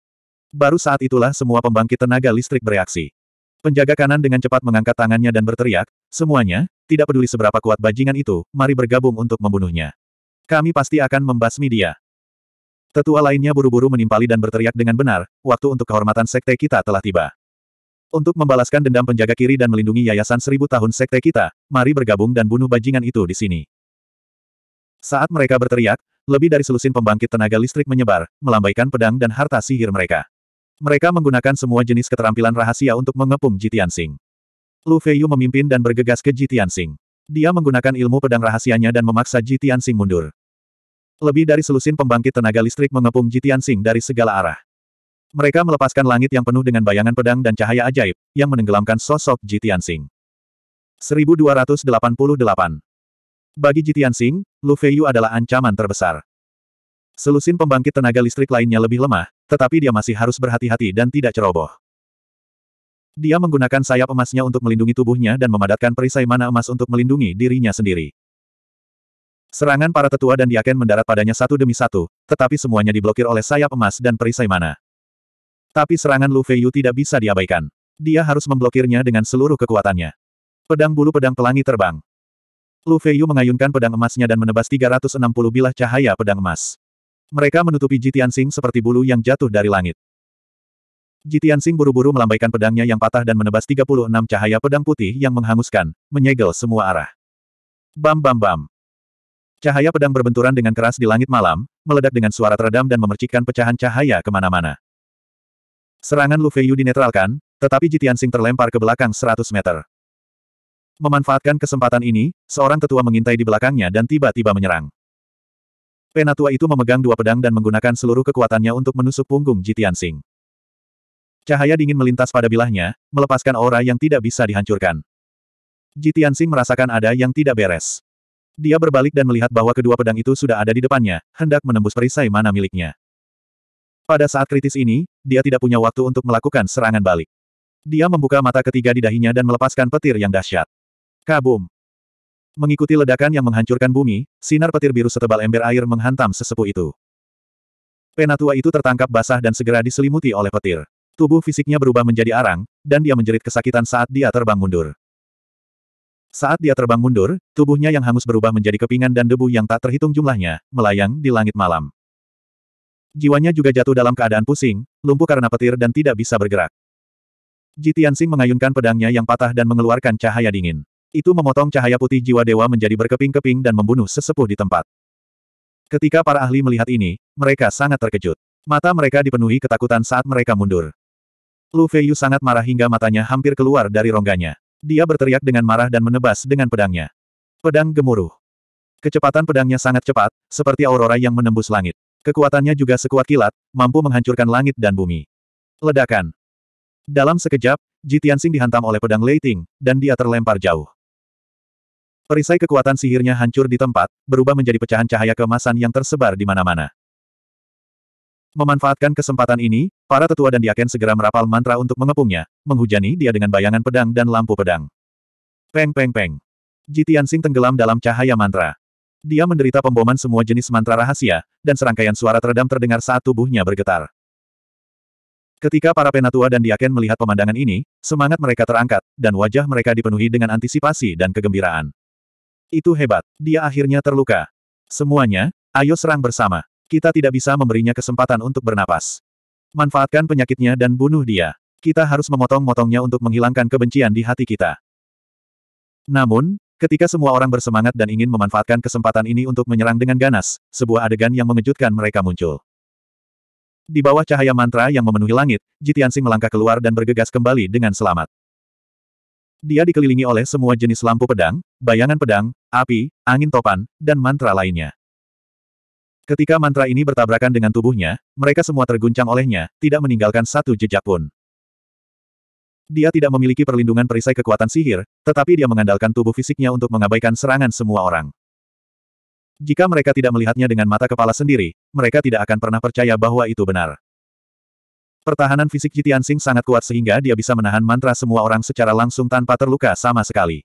Baru saat itulah semua pembangkit tenaga listrik bereaksi. Penjaga kanan dengan cepat mengangkat tangannya dan berteriak, semuanya, tidak peduli seberapa kuat bajingan itu, mari bergabung untuk membunuhnya. Kami pasti akan membasmi dia. Tetua lainnya buru-buru menimpali dan berteriak dengan benar, waktu untuk kehormatan sekte kita telah tiba. Untuk membalaskan dendam penjaga kiri dan melindungi yayasan seribu tahun sekte kita, mari bergabung dan bunuh bajingan itu di sini. Saat mereka berteriak, lebih dari selusin pembangkit tenaga listrik menyebar, melambaikan pedang dan harta sihir mereka. Mereka menggunakan semua jenis keterampilan rahasia untuk mengepung Jitian Sing. Lu Feiyu memimpin dan bergegas ke Jitian Sing. Dia menggunakan ilmu pedang rahasianya dan memaksa Jitian Sing mundur. Lebih dari selusin pembangkit tenaga listrik mengepung Jitian Sing dari segala arah. Mereka melepaskan langit yang penuh dengan bayangan pedang dan cahaya ajaib, yang menenggelamkan sosok Jitian Sing. 1288 Bagi Jitian Sing, Lu Feiyu adalah ancaman terbesar. Selusin pembangkit tenaga listrik lainnya lebih lemah, tetapi dia masih harus berhati-hati dan tidak ceroboh. Dia menggunakan sayap emasnya untuk melindungi tubuhnya dan memadatkan perisai mana emas untuk melindungi dirinya sendiri. Serangan para tetua dan diaken mendarat padanya satu demi satu, tetapi semuanya diblokir oleh sayap emas dan perisai mana. Tapi serangan Lu Feiyu tidak bisa diabaikan. Dia harus memblokirnya dengan seluruh kekuatannya. Pedang bulu pedang pelangi terbang. Lu Feiyu mengayunkan pedang emasnya dan menebas 360 bilah cahaya pedang emas. Mereka menutupi Jitian Sing seperti bulu yang jatuh dari langit. Jitian Sing buru-buru melambaikan pedangnya yang patah dan menebas 36 cahaya pedang putih yang menghanguskan, menyegel semua arah. Bam bam bam. Cahaya pedang berbenturan dengan keras di langit malam, meledak dengan suara teredam dan memercikkan pecahan cahaya kemana-mana. Serangan Lu Feiyu dinetralkan, tetapi Jitian Sing terlempar ke belakang 100 meter. Memanfaatkan kesempatan ini, seorang tetua mengintai di belakangnya dan tiba-tiba menyerang. Penatua itu memegang dua pedang dan menggunakan seluruh kekuatannya untuk menusuk punggung Jitian Sing. Cahaya dingin melintas pada bilahnya, melepaskan aura yang tidak bisa dihancurkan. Jitian Sing merasakan ada yang tidak beres. Dia berbalik dan melihat bahwa kedua pedang itu sudah ada di depannya, hendak menembus perisai mana miliknya. Pada saat kritis ini, dia tidak punya waktu untuk melakukan serangan balik. Dia membuka mata ketiga di dahinya dan melepaskan petir yang dahsyat. Kabum! Mengikuti ledakan yang menghancurkan bumi, sinar petir biru setebal ember air menghantam sesepuh itu. Penatua itu tertangkap basah dan segera diselimuti oleh petir. Tubuh fisiknya berubah menjadi arang, dan dia menjerit kesakitan saat dia terbang mundur. Saat dia terbang mundur, tubuhnya yang hangus berubah menjadi kepingan dan debu yang tak terhitung jumlahnya, melayang di langit malam. Jiwanya juga jatuh dalam keadaan pusing, lumpuh karena petir dan tidak bisa bergerak. Jitian Sing mengayunkan pedangnya yang patah dan mengeluarkan cahaya dingin. Itu memotong cahaya putih jiwa dewa menjadi berkeping-keping dan membunuh sesepuh di tempat. Ketika para ahli melihat ini, mereka sangat terkejut. Mata mereka dipenuhi ketakutan saat mereka mundur. Lu Feiyu sangat marah hingga matanya hampir keluar dari rongganya. Dia berteriak dengan marah dan menebas dengan pedangnya. Pedang gemuruh. Kecepatan pedangnya sangat cepat, seperti aurora yang menembus langit. Kekuatannya juga sekuat kilat, mampu menghancurkan langit dan bumi. Ledakan. Dalam sekejap, Jitiansing dihantam oleh pedang Leiting, dan dia terlempar jauh. Perisai kekuatan sihirnya hancur di tempat, berubah menjadi pecahan cahaya kemasan yang tersebar di mana-mana. Memanfaatkan kesempatan ini, para tetua dan diaken segera merapal mantra untuk mengepungnya, menghujani dia dengan bayangan pedang dan lampu pedang. Peng peng peng. Jitian Sing tenggelam dalam cahaya mantra. Dia menderita pemboman semua jenis mantra rahasia, dan serangkaian suara teredam terdengar saat tubuhnya bergetar. Ketika para penatua dan diaken melihat pemandangan ini, semangat mereka terangkat, dan wajah mereka dipenuhi dengan antisipasi dan kegembiraan. Itu hebat. Dia akhirnya terluka. Semuanya, ayo serang bersama. Kita tidak bisa memberinya kesempatan untuk bernapas. Manfaatkan penyakitnya dan bunuh dia. Kita harus memotong-motongnya untuk menghilangkan kebencian di hati kita. Namun, ketika semua orang bersemangat dan ingin memanfaatkan kesempatan ini untuk menyerang dengan ganas, sebuah adegan yang mengejutkan mereka muncul. Di bawah cahaya mantra yang memenuhi langit, Jitiansing melangkah keluar dan bergegas kembali dengan selamat. Dia dikelilingi oleh semua jenis lampu pedang, bayangan pedang, api, angin topan, dan mantra lainnya. Ketika mantra ini bertabrakan dengan tubuhnya, mereka semua terguncang olehnya, tidak meninggalkan satu jejak pun. Dia tidak memiliki perlindungan perisai kekuatan sihir, tetapi dia mengandalkan tubuh fisiknya untuk mengabaikan serangan semua orang. Jika mereka tidak melihatnya dengan mata kepala sendiri, mereka tidak akan pernah percaya bahwa itu benar. Pertahanan fisik Ji Tianxing sangat kuat sehingga dia bisa menahan mantra semua orang secara langsung tanpa terluka sama sekali.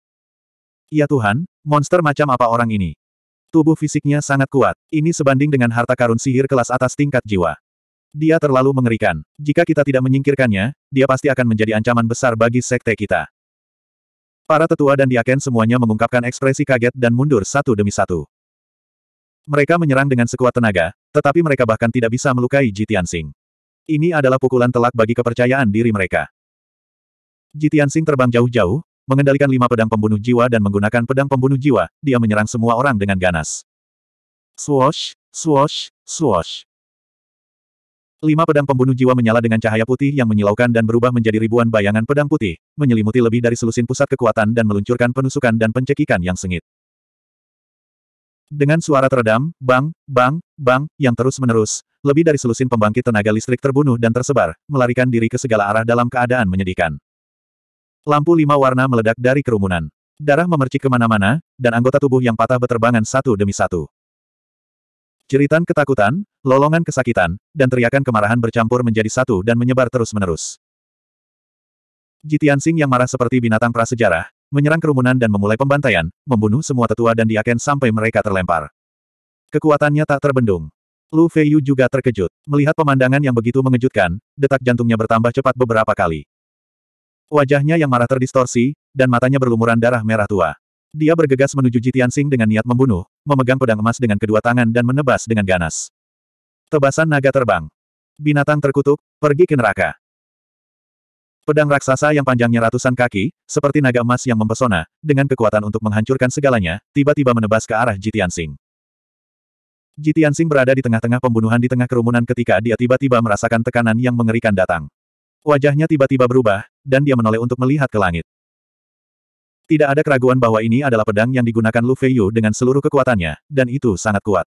Ya Tuhan, monster macam apa orang ini? Tubuh fisiknya sangat kuat. Ini sebanding dengan harta karun sihir kelas atas tingkat jiwa. Dia terlalu mengerikan. Jika kita tidak menyingkirkannya, dia pasti akan menjadi ancaman besar bagi sekte kita. Para tetua dan diaken semuanya mengungkapkan ekspresi kaget dan mundur satu demi satu. Mereka menyerang dengan sekuat tenaga, tetapi mereka bahkan tidak bisa melukai Ji Tianxing. Ini adalah pukulan telak bagi kepercayaan diri mereka. Jitian Sing terbang jauh-jauh, mengendalikan lima pedang pembunuh jiwa dan menggunakan pedang pembunuh jiwa, dia menyerang semua orang dengan ganas. Swosh, swosh, swosh. Lima pedang pembunuh jiwa menyala dengan cahaya putih yang menyilaukan dan berubah menjadi ribuan bayangan pedang putih, menyelimuti lebih dari selusin pusat kekuatan dan meluncurkan penusukan dan pencekikan yang sengit. Dengan suara teredam, bang, bang, bang, yang terus-menerus, lebih dari selusin pembangkit tenaga listrik terbunuh dan tersebar, melarikan diri ke segala arah dalam keadaan menyedihkan. Lampu lima warna meledak dari kerumunan. Darah memercik kemana-mana, dan anggota tubuh yang patah beterbangan satu demi satu. Ceritan ketakutan, lolongan kesakitan, dan teriakan kemarahan bercampur menjadi satu dan menyebar terus-menerus. Jitian Sing yang marah seperti binatang prasejarah, menyerang kerumunan dan memulai pembantaian, membunuh semua tetua dan diaken sampai mereka terlempar. Kekuatannya tak terbendung. Lu Feiyu juga terkejut. Melihat pemandangan yang begitu mengejutkan, detak jantungnya bertambah cepat beberapa kali. Wajahnya yang marah terdistorsi, dan matanya berlumuran darah merah tua. Dia bergegas menuju Jitiansing dengan niat membunuh, memegang pedang emas dengan kedua tangan dan menebas dengan ganas. Tebasan naga terbang. Binatang terkutuk, pergi ke neraka. Pedang raksasa yang panjangnya ratusan kaki, seperti naga emas yang mempesona, dengan kekuatan untuk menghancurkan segalanya, tiba-tiba menebas ke arah Jitian Sing. berada di tengah-tengah pembunuhan di tengah kerumunan ketika dia tiba-tiba merasakan tekanan yang mengerikan datang. Wajahnya tiba-tiba berubah, dan dia menoleh untuk melihat ke langit. Tidak ada keraguan bahwa ini adalah pedang yang digunakan Lu Feiyu dengan seluruh kekuatannya, dan itu sangat kuat.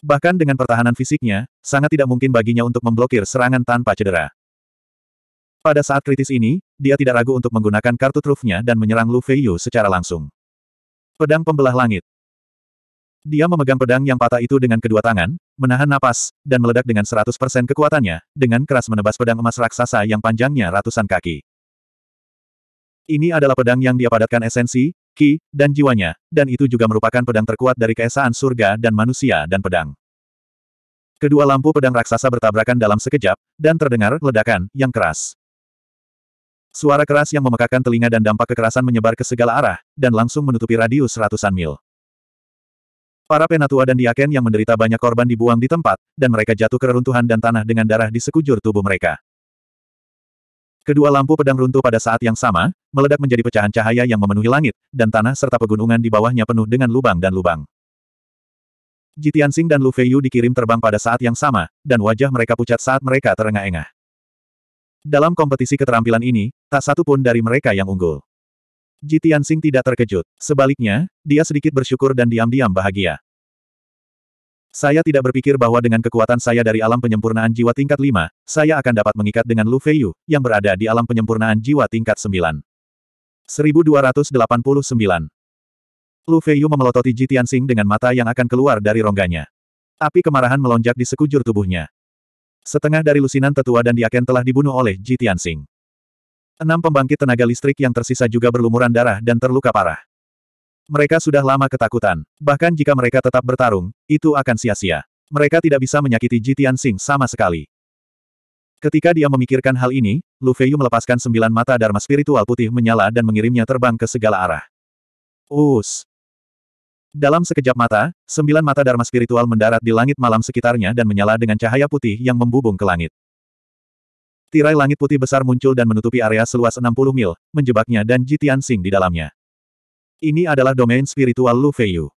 Bahkan dengan pertahanan fisiknya, sangat tidak mungkin baginya untuk memblokir serangan tanpa cedera. Pada saat kritis ini, dia tidak ragu untuk menggunakan kartu trufnya dan menyerang Lu Feiyu secara langsung. Pedang Pembelah Langit Dia memegang pedang yang patah itu dengan kedua tangan, menahan napas, dan meledak dengan 100% kekuatannya, dengan keras menebas pedang emas raksasa yang panjangnya ratusan kaki. Ini adalah pedang yang dia padatkan esensi, ki, dan jiwanya, dan itu juga merupakan pedang terkuat dari keesaan surga dan manusia dan pedang. Kedua lampu pedang raksasa bertabrakan dalam sekejap, dan terdengar ledakan yang keras. Suara keras yang memekakan telinga dan dampak kekerasan menyebar ke segala arah, dan langsung menutupi radius ratusan mil. Para penatua dan diaken yang menderita banyak korban dibuang di tempat, dan mereka jatuh ke reruntuhan dan tanah dengan darah di sekujur tubuh mereka. Kedua lampu pedang runtuh pada saat yang sama, meledak menjadi pecahan cahaya yang memenuhi langit, dan tanah serta pegunungan di bawahnya penuh dengan lubang dan lubang. Jitian Sing dan Lu Feiyu dikirim terbang pada saat yang sama, dan wajah mereka pucat saat mereka terengah-engah. Dalam kompetisi keterampilan ini, tak satu pun dari mereka yang unggul. Ji Tianxing tidak terkejut. Sebaliknya, dia sedikit bersyukur dan diam-diam bahagia. Saya tidak berpikir bahwa dengan kekuatan saya dari alam penyempurnaan jiwa tingkat 5, saya akan dapat mengikat dengan Lu Feiyu, yang berada di alam penyempurnaan jiwa tingkat 9. 1289 Lu Feiyu memelototi Ji Tianxing dengan mata yang akan keluar dari rongganya. Api kemarahan melonjak di sekujur tubuhnya. Setengah dari lusinan tetua dan diaken telah dibunuh oleh Ji Tianxing. Enam pembangkit tenaga listrik yang tersisa juga berlumuran darah dan terluka parah. Mereka sudah lama ketakutan. Bahkan jika mereka tetap bertarung, itu akan sia-sia. Mereka tidak bisa menyakiti Ji Tianxing sama sekali. Ketika dia memikirkan hal ini, Lu Feiyu melepaskan sembilan mata Dharma spiritual putih menyala dan mengirimnya terbang ke segala arah. Us! Dalam sekejap mata, sembilan mata Dharma spiritual mendarat di langit malam sekitarnya dan menyala dengan cahaya putih yang membubung ke langit. Tirai langit putih besar muncul dan menutupi area seluas 60 mil, menjebaknya dan Jitian Sing di dalamnya. Ini adalah domain spiritual Lu Feiyu.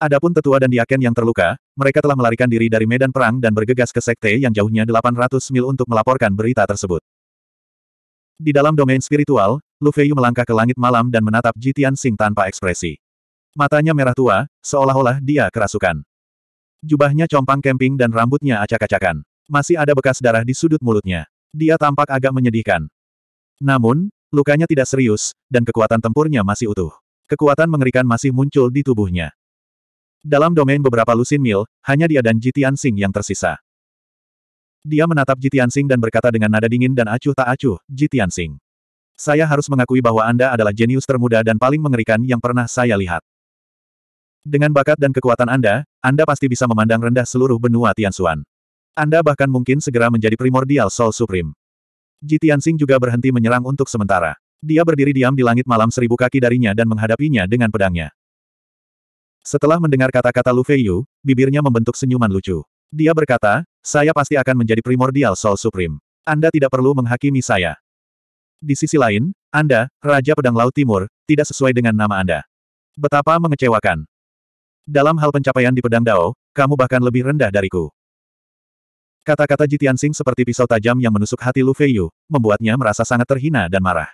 Adapun tetua dan diaken yang terluka, mereka telah melarikan diri dari medan perang dan bergegas ke sekte yang jauhnya 800 mil untuk melaporkan berita tersebut. Di dalam domain spiritual, Lu Feiyu melangkah ke langit malam dan menatap Jitian Sing tanpa ekspresi. Matanya merah tua, seolah-olah dia kerasukan. Jubahnya compang kemping dan rambutnya acak-acakan. Masih ada bekas darah di sudut mulutnya. Dia tampak agak menyedihkan. Namun, lukanya tidak serius, dan kekuatan tempurnya masih utuh. Kekuatan mengerikan masih muncul di tubuhnya. Dalam domain beberapa lusin mil, hanya dia dan Jitian Sing yang tersisa. Dia menatap Jitian Sing dan berkata dengan nada dingin dan acuh tak acuh, Jitian Sing. Saya harus mengakui bahwa Anda adalah jenius termuda dan paling mengerikan yang pernah saya lihat. Dengan bakat dan kekuatan Anda, Anda pasti bisa memandang rendah seluruh benua Tianxuan. Anda bahkan mungkin segera menjadi primordial Soul Supreme. Ji Tianxing juga berhenti menyerang untuk sementara. Dia berdiri diam di langit malam seribu kaki darinya dan menghadapinya dengan pedangnya. Setelah mendengar kata-kata Lu Feiyu, bibirnya membentuk senyuman lucu. Dia berkata, saya pasti akan menjadi primordial Soul Supreme. Anda tidak perlu menghakimi saya. Di sisi lain, Anda, Raja Pedang Laut Timur, tidak sesuai dengan nama Anda. Betapa mengecewakan. Dalam hal pencapaian di pedang Dao, kamu bahkan lebih rendah dariku. Kata-kata Jitian Sing seperti pisau tajam yang menusuk hati Lu Feiyu, membuatnya merasa sangat terhina dan marah.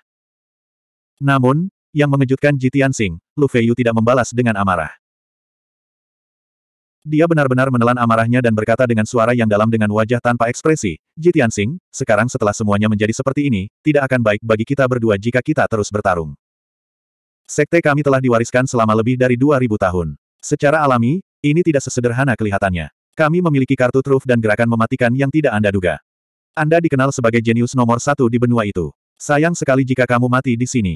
Namun, yang mengejutkan Jitian Sing, Lu Feiyu tidak membalas dengan amarah. Dia benar-benar menelan amarahnya dan berkata dengan suara yang dalam dengan wajah tanpa ekspresi, Jitian Sing, sekarang setelah semuanya menjadi seperti ini, tidak akan baik bagi kita berdua jika kita terus bertarung. Sekte kami telah diwariskan selama lebih dari 2000 tahun. Secara alami, ini tidak sesederhana kelihatannya. Kami memiliki kartu truf dan gerakan mematikan yang tidak Anda duga. Anda dikenal sebagai jenius nomor satu di benua itu. Sayang sekali jika kamu mati di sini.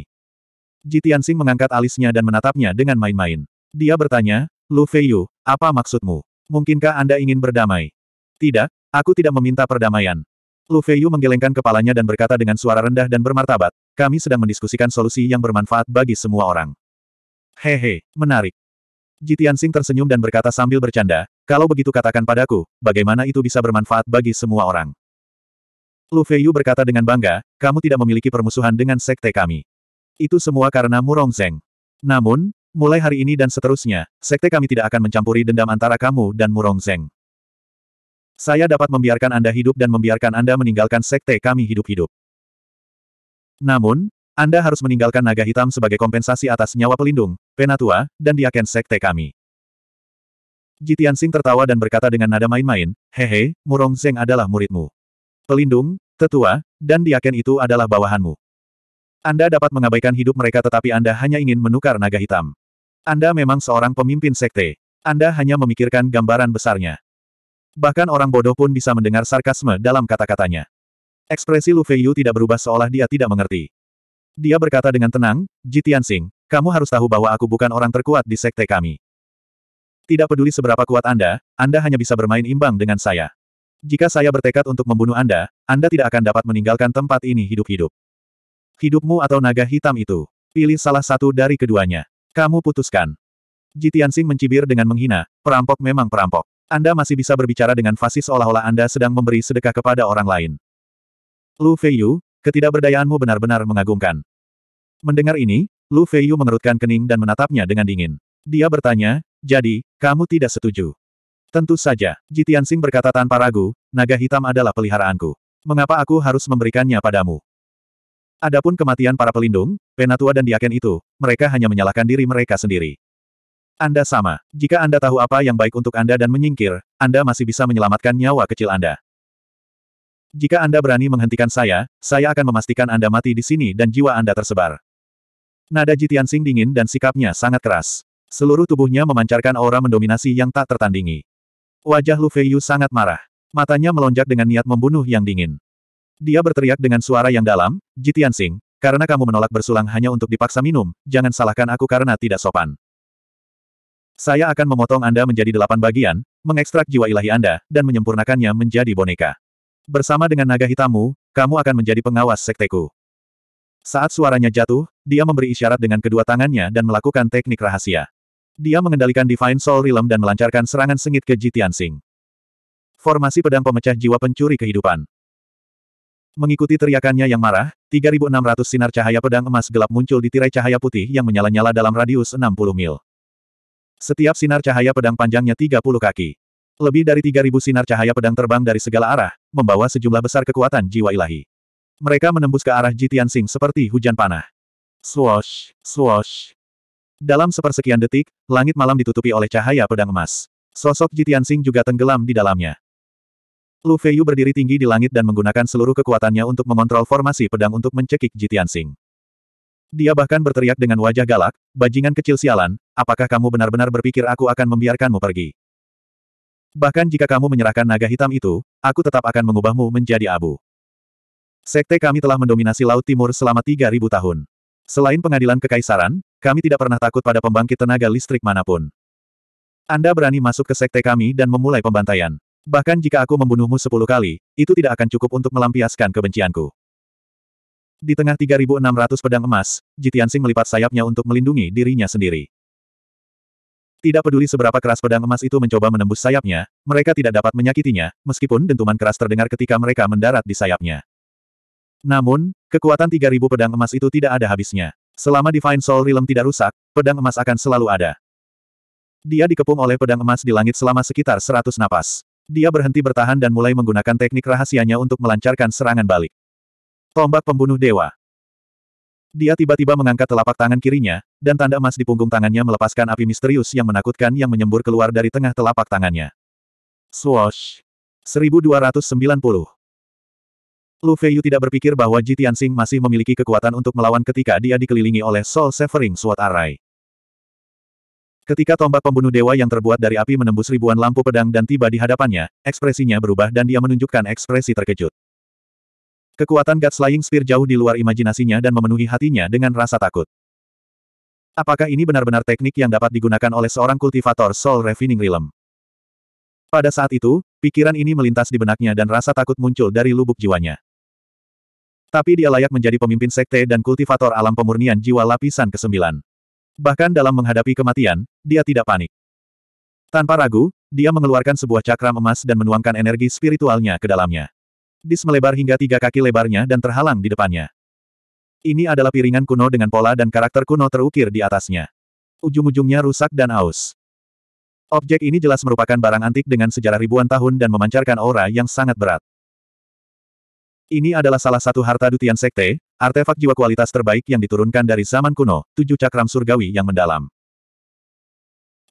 Jitiansing mengangkat alisnya dan menatapnya dengan main-main. Dia bertanya, Lu Feiyu, apa maksudmu? Mungkinkah Anda ingin berdamai? Tidak, aku tidak meminta perdamaian. Lu Feiyu menggelengkan kepalanya dan berkata dengan suara rendah dan bermartabat, kami sedang mendiskusikan solusi yang bermanfaat bagi semua orang. Hehe, menarik. Jitian Sing tersenyum dan berkata sambil bercanda, kalau begitu katakan padaku, bagaimana itu bisa bermanfaat bagi semua orang. Lu Feiyu berkata dengan bangga, kamu tidak memiliki permusuhan dengan sekte kami. Itu semua karena Murong Zeng. Namun, mulai hari ini dan seterusnya, sekte kami tidak akan mencampuri dendam antara kamu dan Murong Zeng. Saya dapat membiarkan Anda hidup dan membiarkan Anda meninggalkan sekte kami hidup-hidup. Namun, anda harus meninggalkan naga hitam sebagai kompensasi atas nyawa pelindung, penatua, dan diaken sekte kami. Jitian Sing tertawa dan berkata dengan nada main-main, Hehe, Murong Zeng adalah muridmu. Pelindung, tetua, dan diaken itu adalah bawahanmu. Anda dapat mengabaikan hidup mereka tetapi Anda hanya ingin menukar naga hitam. Anda memang seorang pemimpin sekte. Anda hanya memikirkan gambaran besarnya. Bahkan orang bodoh pun bisa mendengar sarkasme dalam kata-katanya. Ekspresi Lu Feiyu tidak berubah seolah dia tidak mengerti. Dia berkata dengan tenang, Jitian Sing, kamu harus tahu bahwa aku bukan orang terkuat di sekte kami. Tidak peduli seberapa kuat Anda, Anda hanya bisa bermain imbang dengan saya. Jika saya bertekad untuk membunuh Anda, Anda tidak akan dapat meninggalkan tempat ini hidup-hidup. Hidupmu atau naga hitam itu. Pilih salah satu dari keduanya. Kamu putuskan. Jitian Sing mencibir dengan menghina, perampok memang perampok. Anda masih bisa berbicara dengan fasis seolah-olah Anda sedang memberi sedekah kepada orang lain. Lu Feiyu, Ketidakberdayaanmu benar-benar mengagumkan. Mendengar ini, Lu Feiyu mengerutkan kening dan menatapnya dengan dingin. Dia bertanya, jadi, kamu tidak setuju? Tentu saja, Jitian Sing berkata tanpa ragu, naga hitam adalah peliharaanku. Mengapa aku harus memberikannya padamu? Adapun kematian para pelindung, Penatua dan Diaken itu, mereka hanya menyalahkan diri mereka sendiri. Anda sama. Jika Anda tahu apa yang baik untuk Anda dan menyingkir, Anda masih bisa menyelamatkan nyawa kecil Anda. Jika Anda berani menghentikan saya, saya akan memastikan Anda mati di sini dan jiwa Anda tersebar. Nada Jitian Jitiansing dingin dan sikapnya sangat keras. Seluruh tubuhnya memancarkan aura mendominasi yang tak tertandingi. Wajah Lu Feiyu sangat marah. Matanya melonjak dengan niat membunuh yang dingin. Dia berteriak dengan suara yang dalam, Jitian Jitiansing, karena kamu menolak bersulang hanya untuk dipaksa minum, jangan salahkan aku karena tidak sopan. Saya akan memotong Anda menjadi delapan bagian, mengekstrak jiwa ilahi Anda, dan menyempurnakannya menjadi boneka. Bersama dengan naga hitammu, kamu akan menjadi pengawas sekteku. Saat suaranya jatuh, dia memberi isyarat dengan kedua tangannya dan melakukan teknik rahasia. Dia mengendalikan Divine Soul Realm dan melancarkan serangan sengit ke Jitian Sing. Formasi pedang pemecah jiwa pencuri kehidupan. Mengikuti teriakannya yang marah, 3600 sinar cahaya pedang emas gelap muncul di tirai cahaya putih yang menyala-nyala dalam radius 60 mil. Setiap sinar cahaya pedang panjangnya 30 kaki. Lebih dari 3.000 sinar cahaya pedang terbang dari segala arah, membawa sejumlah besar kekuatan jiwa ilahi. Mereka menembus ke arah Jitian Sing seperti hujan panah. Swash, swash. Dalam sepersekian detik, langit malam ditutupi oleh cahaya pedang emas. Sosok Jitian Sing juga tenggelam di dalamnya. Lu Feiyu berdiri tinggi di langit dan menggunakan seluruh kekuatannya untuk mengontrol formasi pedang untuk mencekik Jitian Sing. Dia bahkan berteriak dengan wajah galak, bajingan kecil sialan, apakah kamu benar-benar berpikir aku akan membiarkanmu pergi? Bahkan jika kamu menyerahkan naga hitam itu, aku tetap akan mengubahmu menjadi abu. Sekte kami telah mendominasi Laut Timur selama 3.000 tahun. Selain pengadilan kekaisaran, kami tidak pernah takut pada pembangkit tenaga listrik manapun. Anda berani masuk ke sekte kami dan memulai pembantaian. Bahkan jika aku membunuhmu sepuluh kali, itu tidak akan cukup untuk melampiaskan kebencianku. Di tengah 3.600 pedang emas, Jitiansing melipat sayapnya untuk melindungi dirinya sendiri. Tidak peduli seberapa keras pedang emas itu mencoba menembus sayapnya, mereka tidak dapat menyakitinya, meskipun dentuman keras terdengar ketika mereka mendarat di sayapnya. Namun, kekuatan 3000 pedang emas itu tidak ada habisnya. Selama Divine Soul Realm tidak rusak, pedang emas akan selalu ada. Dia dikepung oleh pedang emas di langit selama sekitar 100 napas. Dia berhenti bertahan dan mulai menggunakan teknik rahasianya untuk melancarkan serangan balik. Tombak pembunuh dewa. Dia tiba-tiba mengangkat telapak tangan kirinya, dan tanda emas di punggung tangannya melepaskan api misterius yang menakutkan yang menyembur keluar dari tengah telapak tangannya. Swoosh! 1290 Lu Feiyu tidak berpikir bahwa Ji Tianxing masih memiliki kekuatan untuk melawan ketika dia dikelilingi oleh Soul Severing Sword Array. Ketika tombak pembunuh dewa yang terbuat dari api menembus ribuan lampu pedang dan tiba di hadapannya, ekspresinya berubah dan dia menunjukkan ekspresi terkejut. Kekuatan God Slaying Spear jauh di luar imajinasinya dan memenuhi hatinya dengan rasa takut. Apakah ini benar-benar teknik yang dapat digunakan oleh seorang kultivator Soul Refining Realm? Pada saat itu, pikiran ini melintas di benaknya dan rasa takut muncul dari lubuk jiwanya. Tapi dia layak menjadi pemimpin sekte dan kultivator alam pemurnian jiwa lapisan ke-9. Bahkan dalam menghadapi kematian, dia tidak panik. Tanpa ragu, dia mengeluarkan sebuah cakram emas dan menuangkan energi spiritualnya ke dalamnya. Dis melebar hingga tiga kaki lebarnya dan terhalang di depannya. Ini adalah piringan kuno dengan pola dan karakter kuno terukir di atasnya. Ujung-ujungnya rusak dan aus. Objek ini jelas merupakan barang antik dengan sejarah ribuan tahun dan memancarkan aura yang sangat berat. Ini adalah salah satu harta Dutian Sekte, artefak jiwa kualitas terbaik yang diturunkan dari zaman kuno, tujuh cakram surgawi yang mendalam.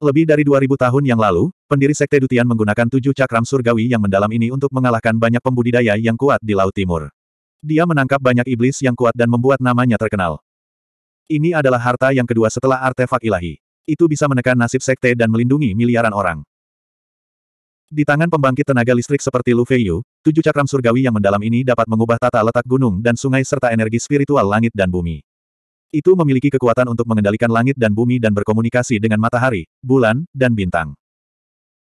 Lebih dari 2000 tahun yang lalu, pendiri Sekte Dutian menggunakan tujuh cakram surgawi yang mendalam ini untuk mengalahkan banyak pembudidaya yang kuat di Laut Timur. Dia menangkap banyak iblis yang kuat dan membuat namanya terkenal. Ini adalah harta yang kedua setelah artefak ilahi. Itu bisa menekan nasib sekte dan melindungi miliaran orang. Di tangan pembangkit tenaga listrik seperti Lu Feiyu, tujuh cakram surgawi yang mendalam ini dapat mengubah tata letak gunung dan sungai serta energi spiritual langit dan bumi. Itu memiliki kekuatan untuk mengendalikan langit dan bumi dan berkomunikasi dengan matahari, bulan, dan bintang.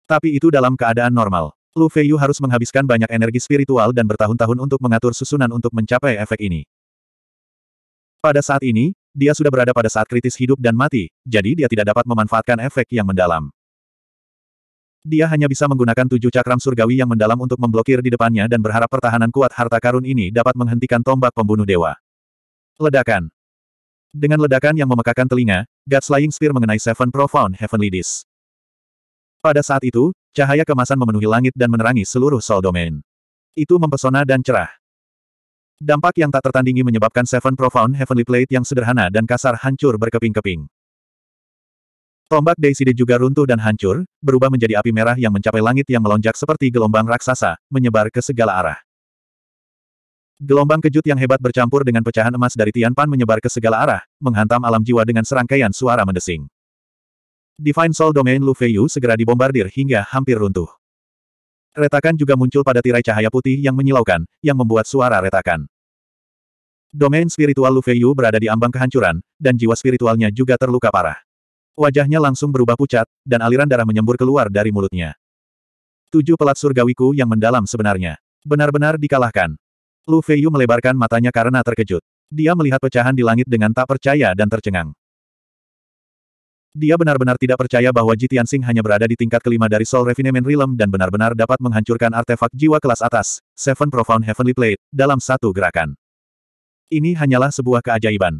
Tapi itu dalam keadaan normal. Lu Feiyu harus menghabiskan banyak energi spiritual dan bertahun-tahun untuk mengatur susunan untuk mencapai efek ini. Pada saat ini, dia sudah berada pada saat kritis hidup dan mati, jadi dia tidak dapat memanfaatkan efek yang mendalam. Dia hanya bisa menggunakan tujuh cakram surgawi yang mendalam untuk memblokir di depannya dan berharap pertahanan kuat harta karun ini dapat menghentikan tombak pembunuh dewa. Ledakan. Dengan ledakan yang memekakan telinga, God's Slaying Spear mengenai Seven Profound Heavenly Disc. Pada saat itu, cahaya kemasan memenuhi langit dan menerangi seluruh Soul Domain. Itu mempesona dan cerah. Dampak yang tak tertandingi menyebabkan Seven Profound Heavenly Plate yang sederhana dan kasar hancur berkeping-keping. Tombak Daisy juga runtuh dan hancur, berubah menjadi api merah yang mencapai langit yang melonjak seperti gelombang raksasa, menyebar ke segala arah. Gelombang kejut yang hebat bercampur dengan pecahan emas dari Tian Pan menyebar ke segala arah, menghantam alam jiwa dengan serangkaian suara mendesing. Divine Soul Domain Lu Feiyu segera dibombardir hingga hampir runtuh. Retakan juga muncul pada tirai cahaya putih yang menyilaukan, yang membuat suara retakan. Domain spiritual Lu Feiyu berada di ambang kehancuran, dan jiwa spiritualnya juga terluka parah. Wajahnya langsung berubah pucat, dan aliran darah menyembur keluar dari mulutnya. Tujuh pelat surgawiku yang mendalam sebenarnya. Benar-benar dikalahkan. Lu Feiyu melebarkan matanya karena terkejut. Dia melihat pecahan di langit dengan tak percaya dan tercengang. Dia benar-benar tidak percaya bahwa Ji Tianxing hanya berada di tingkat kelima dari Soul Refinement Realm dan benar-benar dapat menghancurkan artefak jiwa kelas atas, Seven Profound Heavenly Plate, dalam satu gerakan. Ini hanyalah sebuah keajaiban.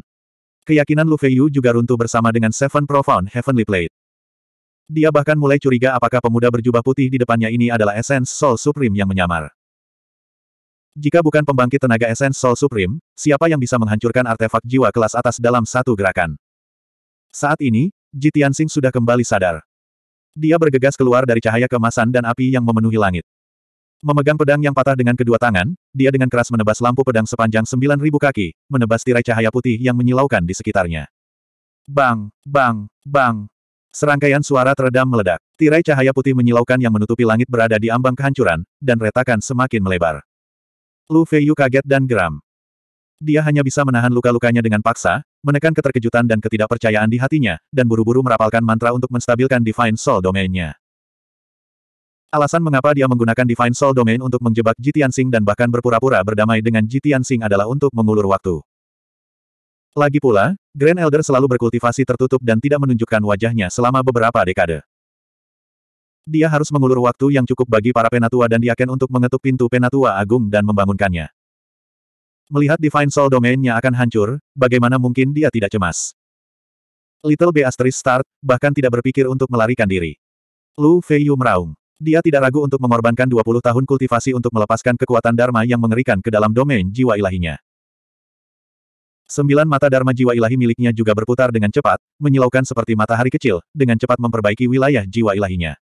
Keyakinan Lu Feiyu juga runtuh bersama dengan Seven Profound Heavenly Plate. Dia bahkan mulai curiga apakah pemuda berjubah putih di depannya ini adalah esens Soul Supreme yang menyamar. Jika bukan pembangkit tenaga esens Soul Supreme, siapa yang bisa menghancurkan artefak jiwa kelas atas dalam satu gerakan? Saat ini, Ji Tianxing sudah kembali sadar. Dia bergegas keluar dari cahaya kemasan dan api yang memenuhi langit. Memegang pedang yang patah dengan kedua tangan, dia dengan keras menebas lampu pedang sepanjang 9.000 kaki, menebas tirai cahaya putih yang menyilaukan di sekitarnya. Bang, bang, bang. Serangkaian suara teredam meledak. Tirai cahaya putih menyilaukan yang menutupi langit berada di ambang kehancuran, dan retakan semakin melebar. Lu Feiyu kaget dan geram. Dia hanya bisa menahan luka-lukanya dengan paksa, menekan keterkejutan dan ketidakpercayaan di hatinya, dan buru-buru merapalkan mantra untuk menstabilkan Divine Soul Domain-nya. Alasan mengapa dia menggunakan Divine Soul Domain untuk menjebak Jitian Sing dan bahkan berpura-pura berdamai dengan Jitian Sing adalah untuk mengulur waktu. Lagi pula, Grand Elder selalu berkultivasi tertutup dan tidak menunjukkan wajahnya selama beberapa dekade. Dia harus mengulur waktu yang cukup bagi para penatua dan diaken untuk mengetuk pintu penatua agung dan membangunkannya. Melihat Divine Soul domainnya akan hancur, bagaimana mungkin dia tidak cemas? Little B asterisk start, bahkan tidak berpikir untuk melarikan diri. Lu Feiyu meraung. Dia tidak ragu untuk mengorbankan 20 tahun kultivasi untuk melepaskan kekuatan Dharma yang mengerikan ke dalam domain jiwa ilahinya. Sembilan mata Dharma jiwa ilahi miliknya juga berputar dengan cepat, menyilaukan seperti matahari kecil, dengan cepat memperbaiki wilayah jiwa ilahinya.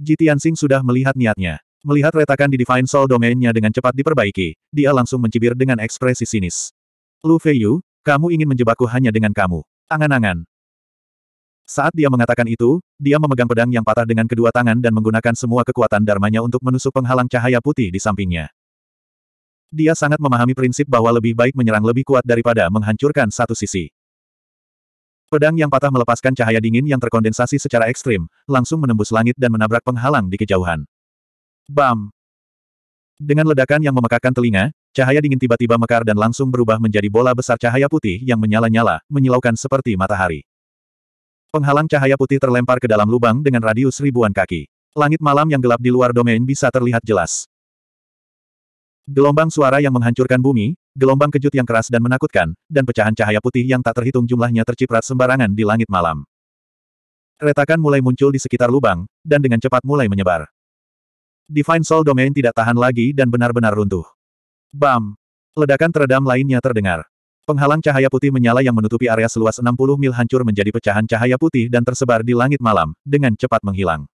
Ji Tianxing sudah melihat niatnya. Melihat retakan di Divine Soul Domainnya dengan cepat diperbaiki, dia langsung mencibir dengan ekspresi sinis. Lu Feiyu, kamu ingin menjebakku hanya dengan kamu. Angan-angan. Saat dia mengatakan itu, dia memegang pedang yang patah dengan kedua tangan dan menggunakan semua kekuatan dharmanya untuk menusuk penghalang cahaya putih di sampingnya. Dia sangat memahami prinsip bahwa lebih baik menyerang lebih kuat daripada menghancurkan satu sisi. Pedang yang patah melepaskan cahaya dingin yang terkondensasi secara ekstrim, langsung menembus langit dan menabrak penghalang di kejauhan. Bam! Dengan ledakan yang memekakkan telinga, cahaya dingin tiba-tiba mekar dan langsung berubah menjadi bola besar cahaya putih yang menyala-nyala, menyilaukan seperti matahari. Penghalang cahaya putih terlempar ke dalam lubang dengan radius ribuan kaki. Langit malam yang gelap di luar domain bisa terlihat jelas. Gelombang suara yang menghancurkan bumi, Gelombang kejut yang keras dan menakutkan, dan pecahan cahaya putih yang tak terhitung jumlahnya terciprat sembarangan di langit malam. Retakan mulai muncul di sekitar lubang, dan dengan cepat mulai menyebar. Divine Soul Domain tidak tahan lagi dan benar-benar runtuh. Bam! Ledakan teredam lainnya terdengar. Penghalang cahaya putih menyala yang menutupi area seluas 60 mil hancur menjadi pecahan cahaya putih dan tersebar di langit malam, dengan cepat menghilang.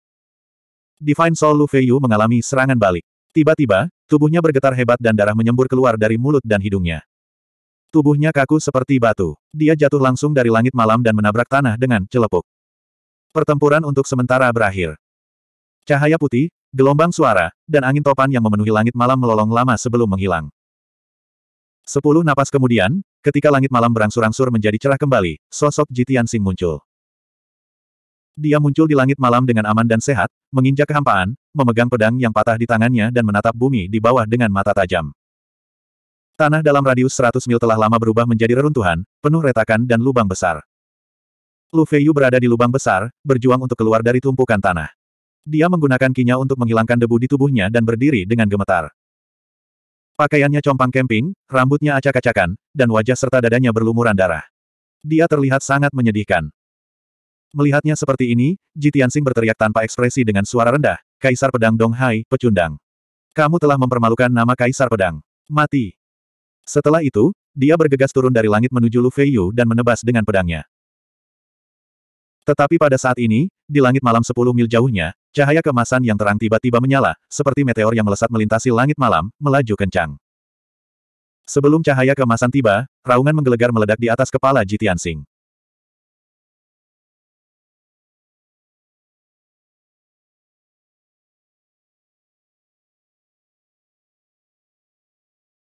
Divine Soul Lufeyu mengalami serangan balik. Tiba-tiba, tubuhnya bergetar hebat dan darah menyembur keluar dari mulut dan hidungnya. Tubuhnya kaku seperti batu. Dia jatuh langsung dari langit malam dan menabrak tanah dengan celepuk. Pertempuran untuk sementara berakhir. Cahaya putih, gelombang suara, dan angin topan yang memenuhi langit malam melolong lama sebelum menghilang. Sepuluh napas kemudian, ketika langit malam berangsur-angsur menjadi cerah kembali, sosok Jitian Sing muncul. Dia muncul di langit malam dengan aman dan sehat, menginjak kehampaan, memegang pedang yang patah di tangannya dan menatap bumi di bawah dengan mata tajam. Tanah dalam radius 100 mil telah lama berubah menjadi reruntuhan, penuh retakan dan lubang besar. Lu Feiyu berada di lubang besar, berjuang untuk keluar dari tumpukan tanah. Dia menggunakan kinya untuk menghilangkan debu di tubuhnya dan berdiri dengan gemetar. Pakaiannya compang kemping, rambutnya acak-acakan, dan wajah serta dadanya berlumuran darah. Dia terlihat sangat menyedihkan. Melihatnya seperti ini, Ji berteriak tanpa ekspresi dengan suara rendah, Kaisar Pedang Donghai, pecundang. Kamu telah mempermalukan nama Kaisar Pedang. Mati. Setelah itu, dia bergegas turun dari langit menuju Lu Feiyu dan menebas dengan pedangnya. Tetapi pada saat ini, di langit malam 10 mil jauhnya, cahaya kemasan yang terang tiba-tiba menyala, seperti meteor yang melesat melintasi langit malam, melaju kencang. Sebelum cahaya kemasan tiba, raungan menggelegar meledak di atas kepala Jitiansing.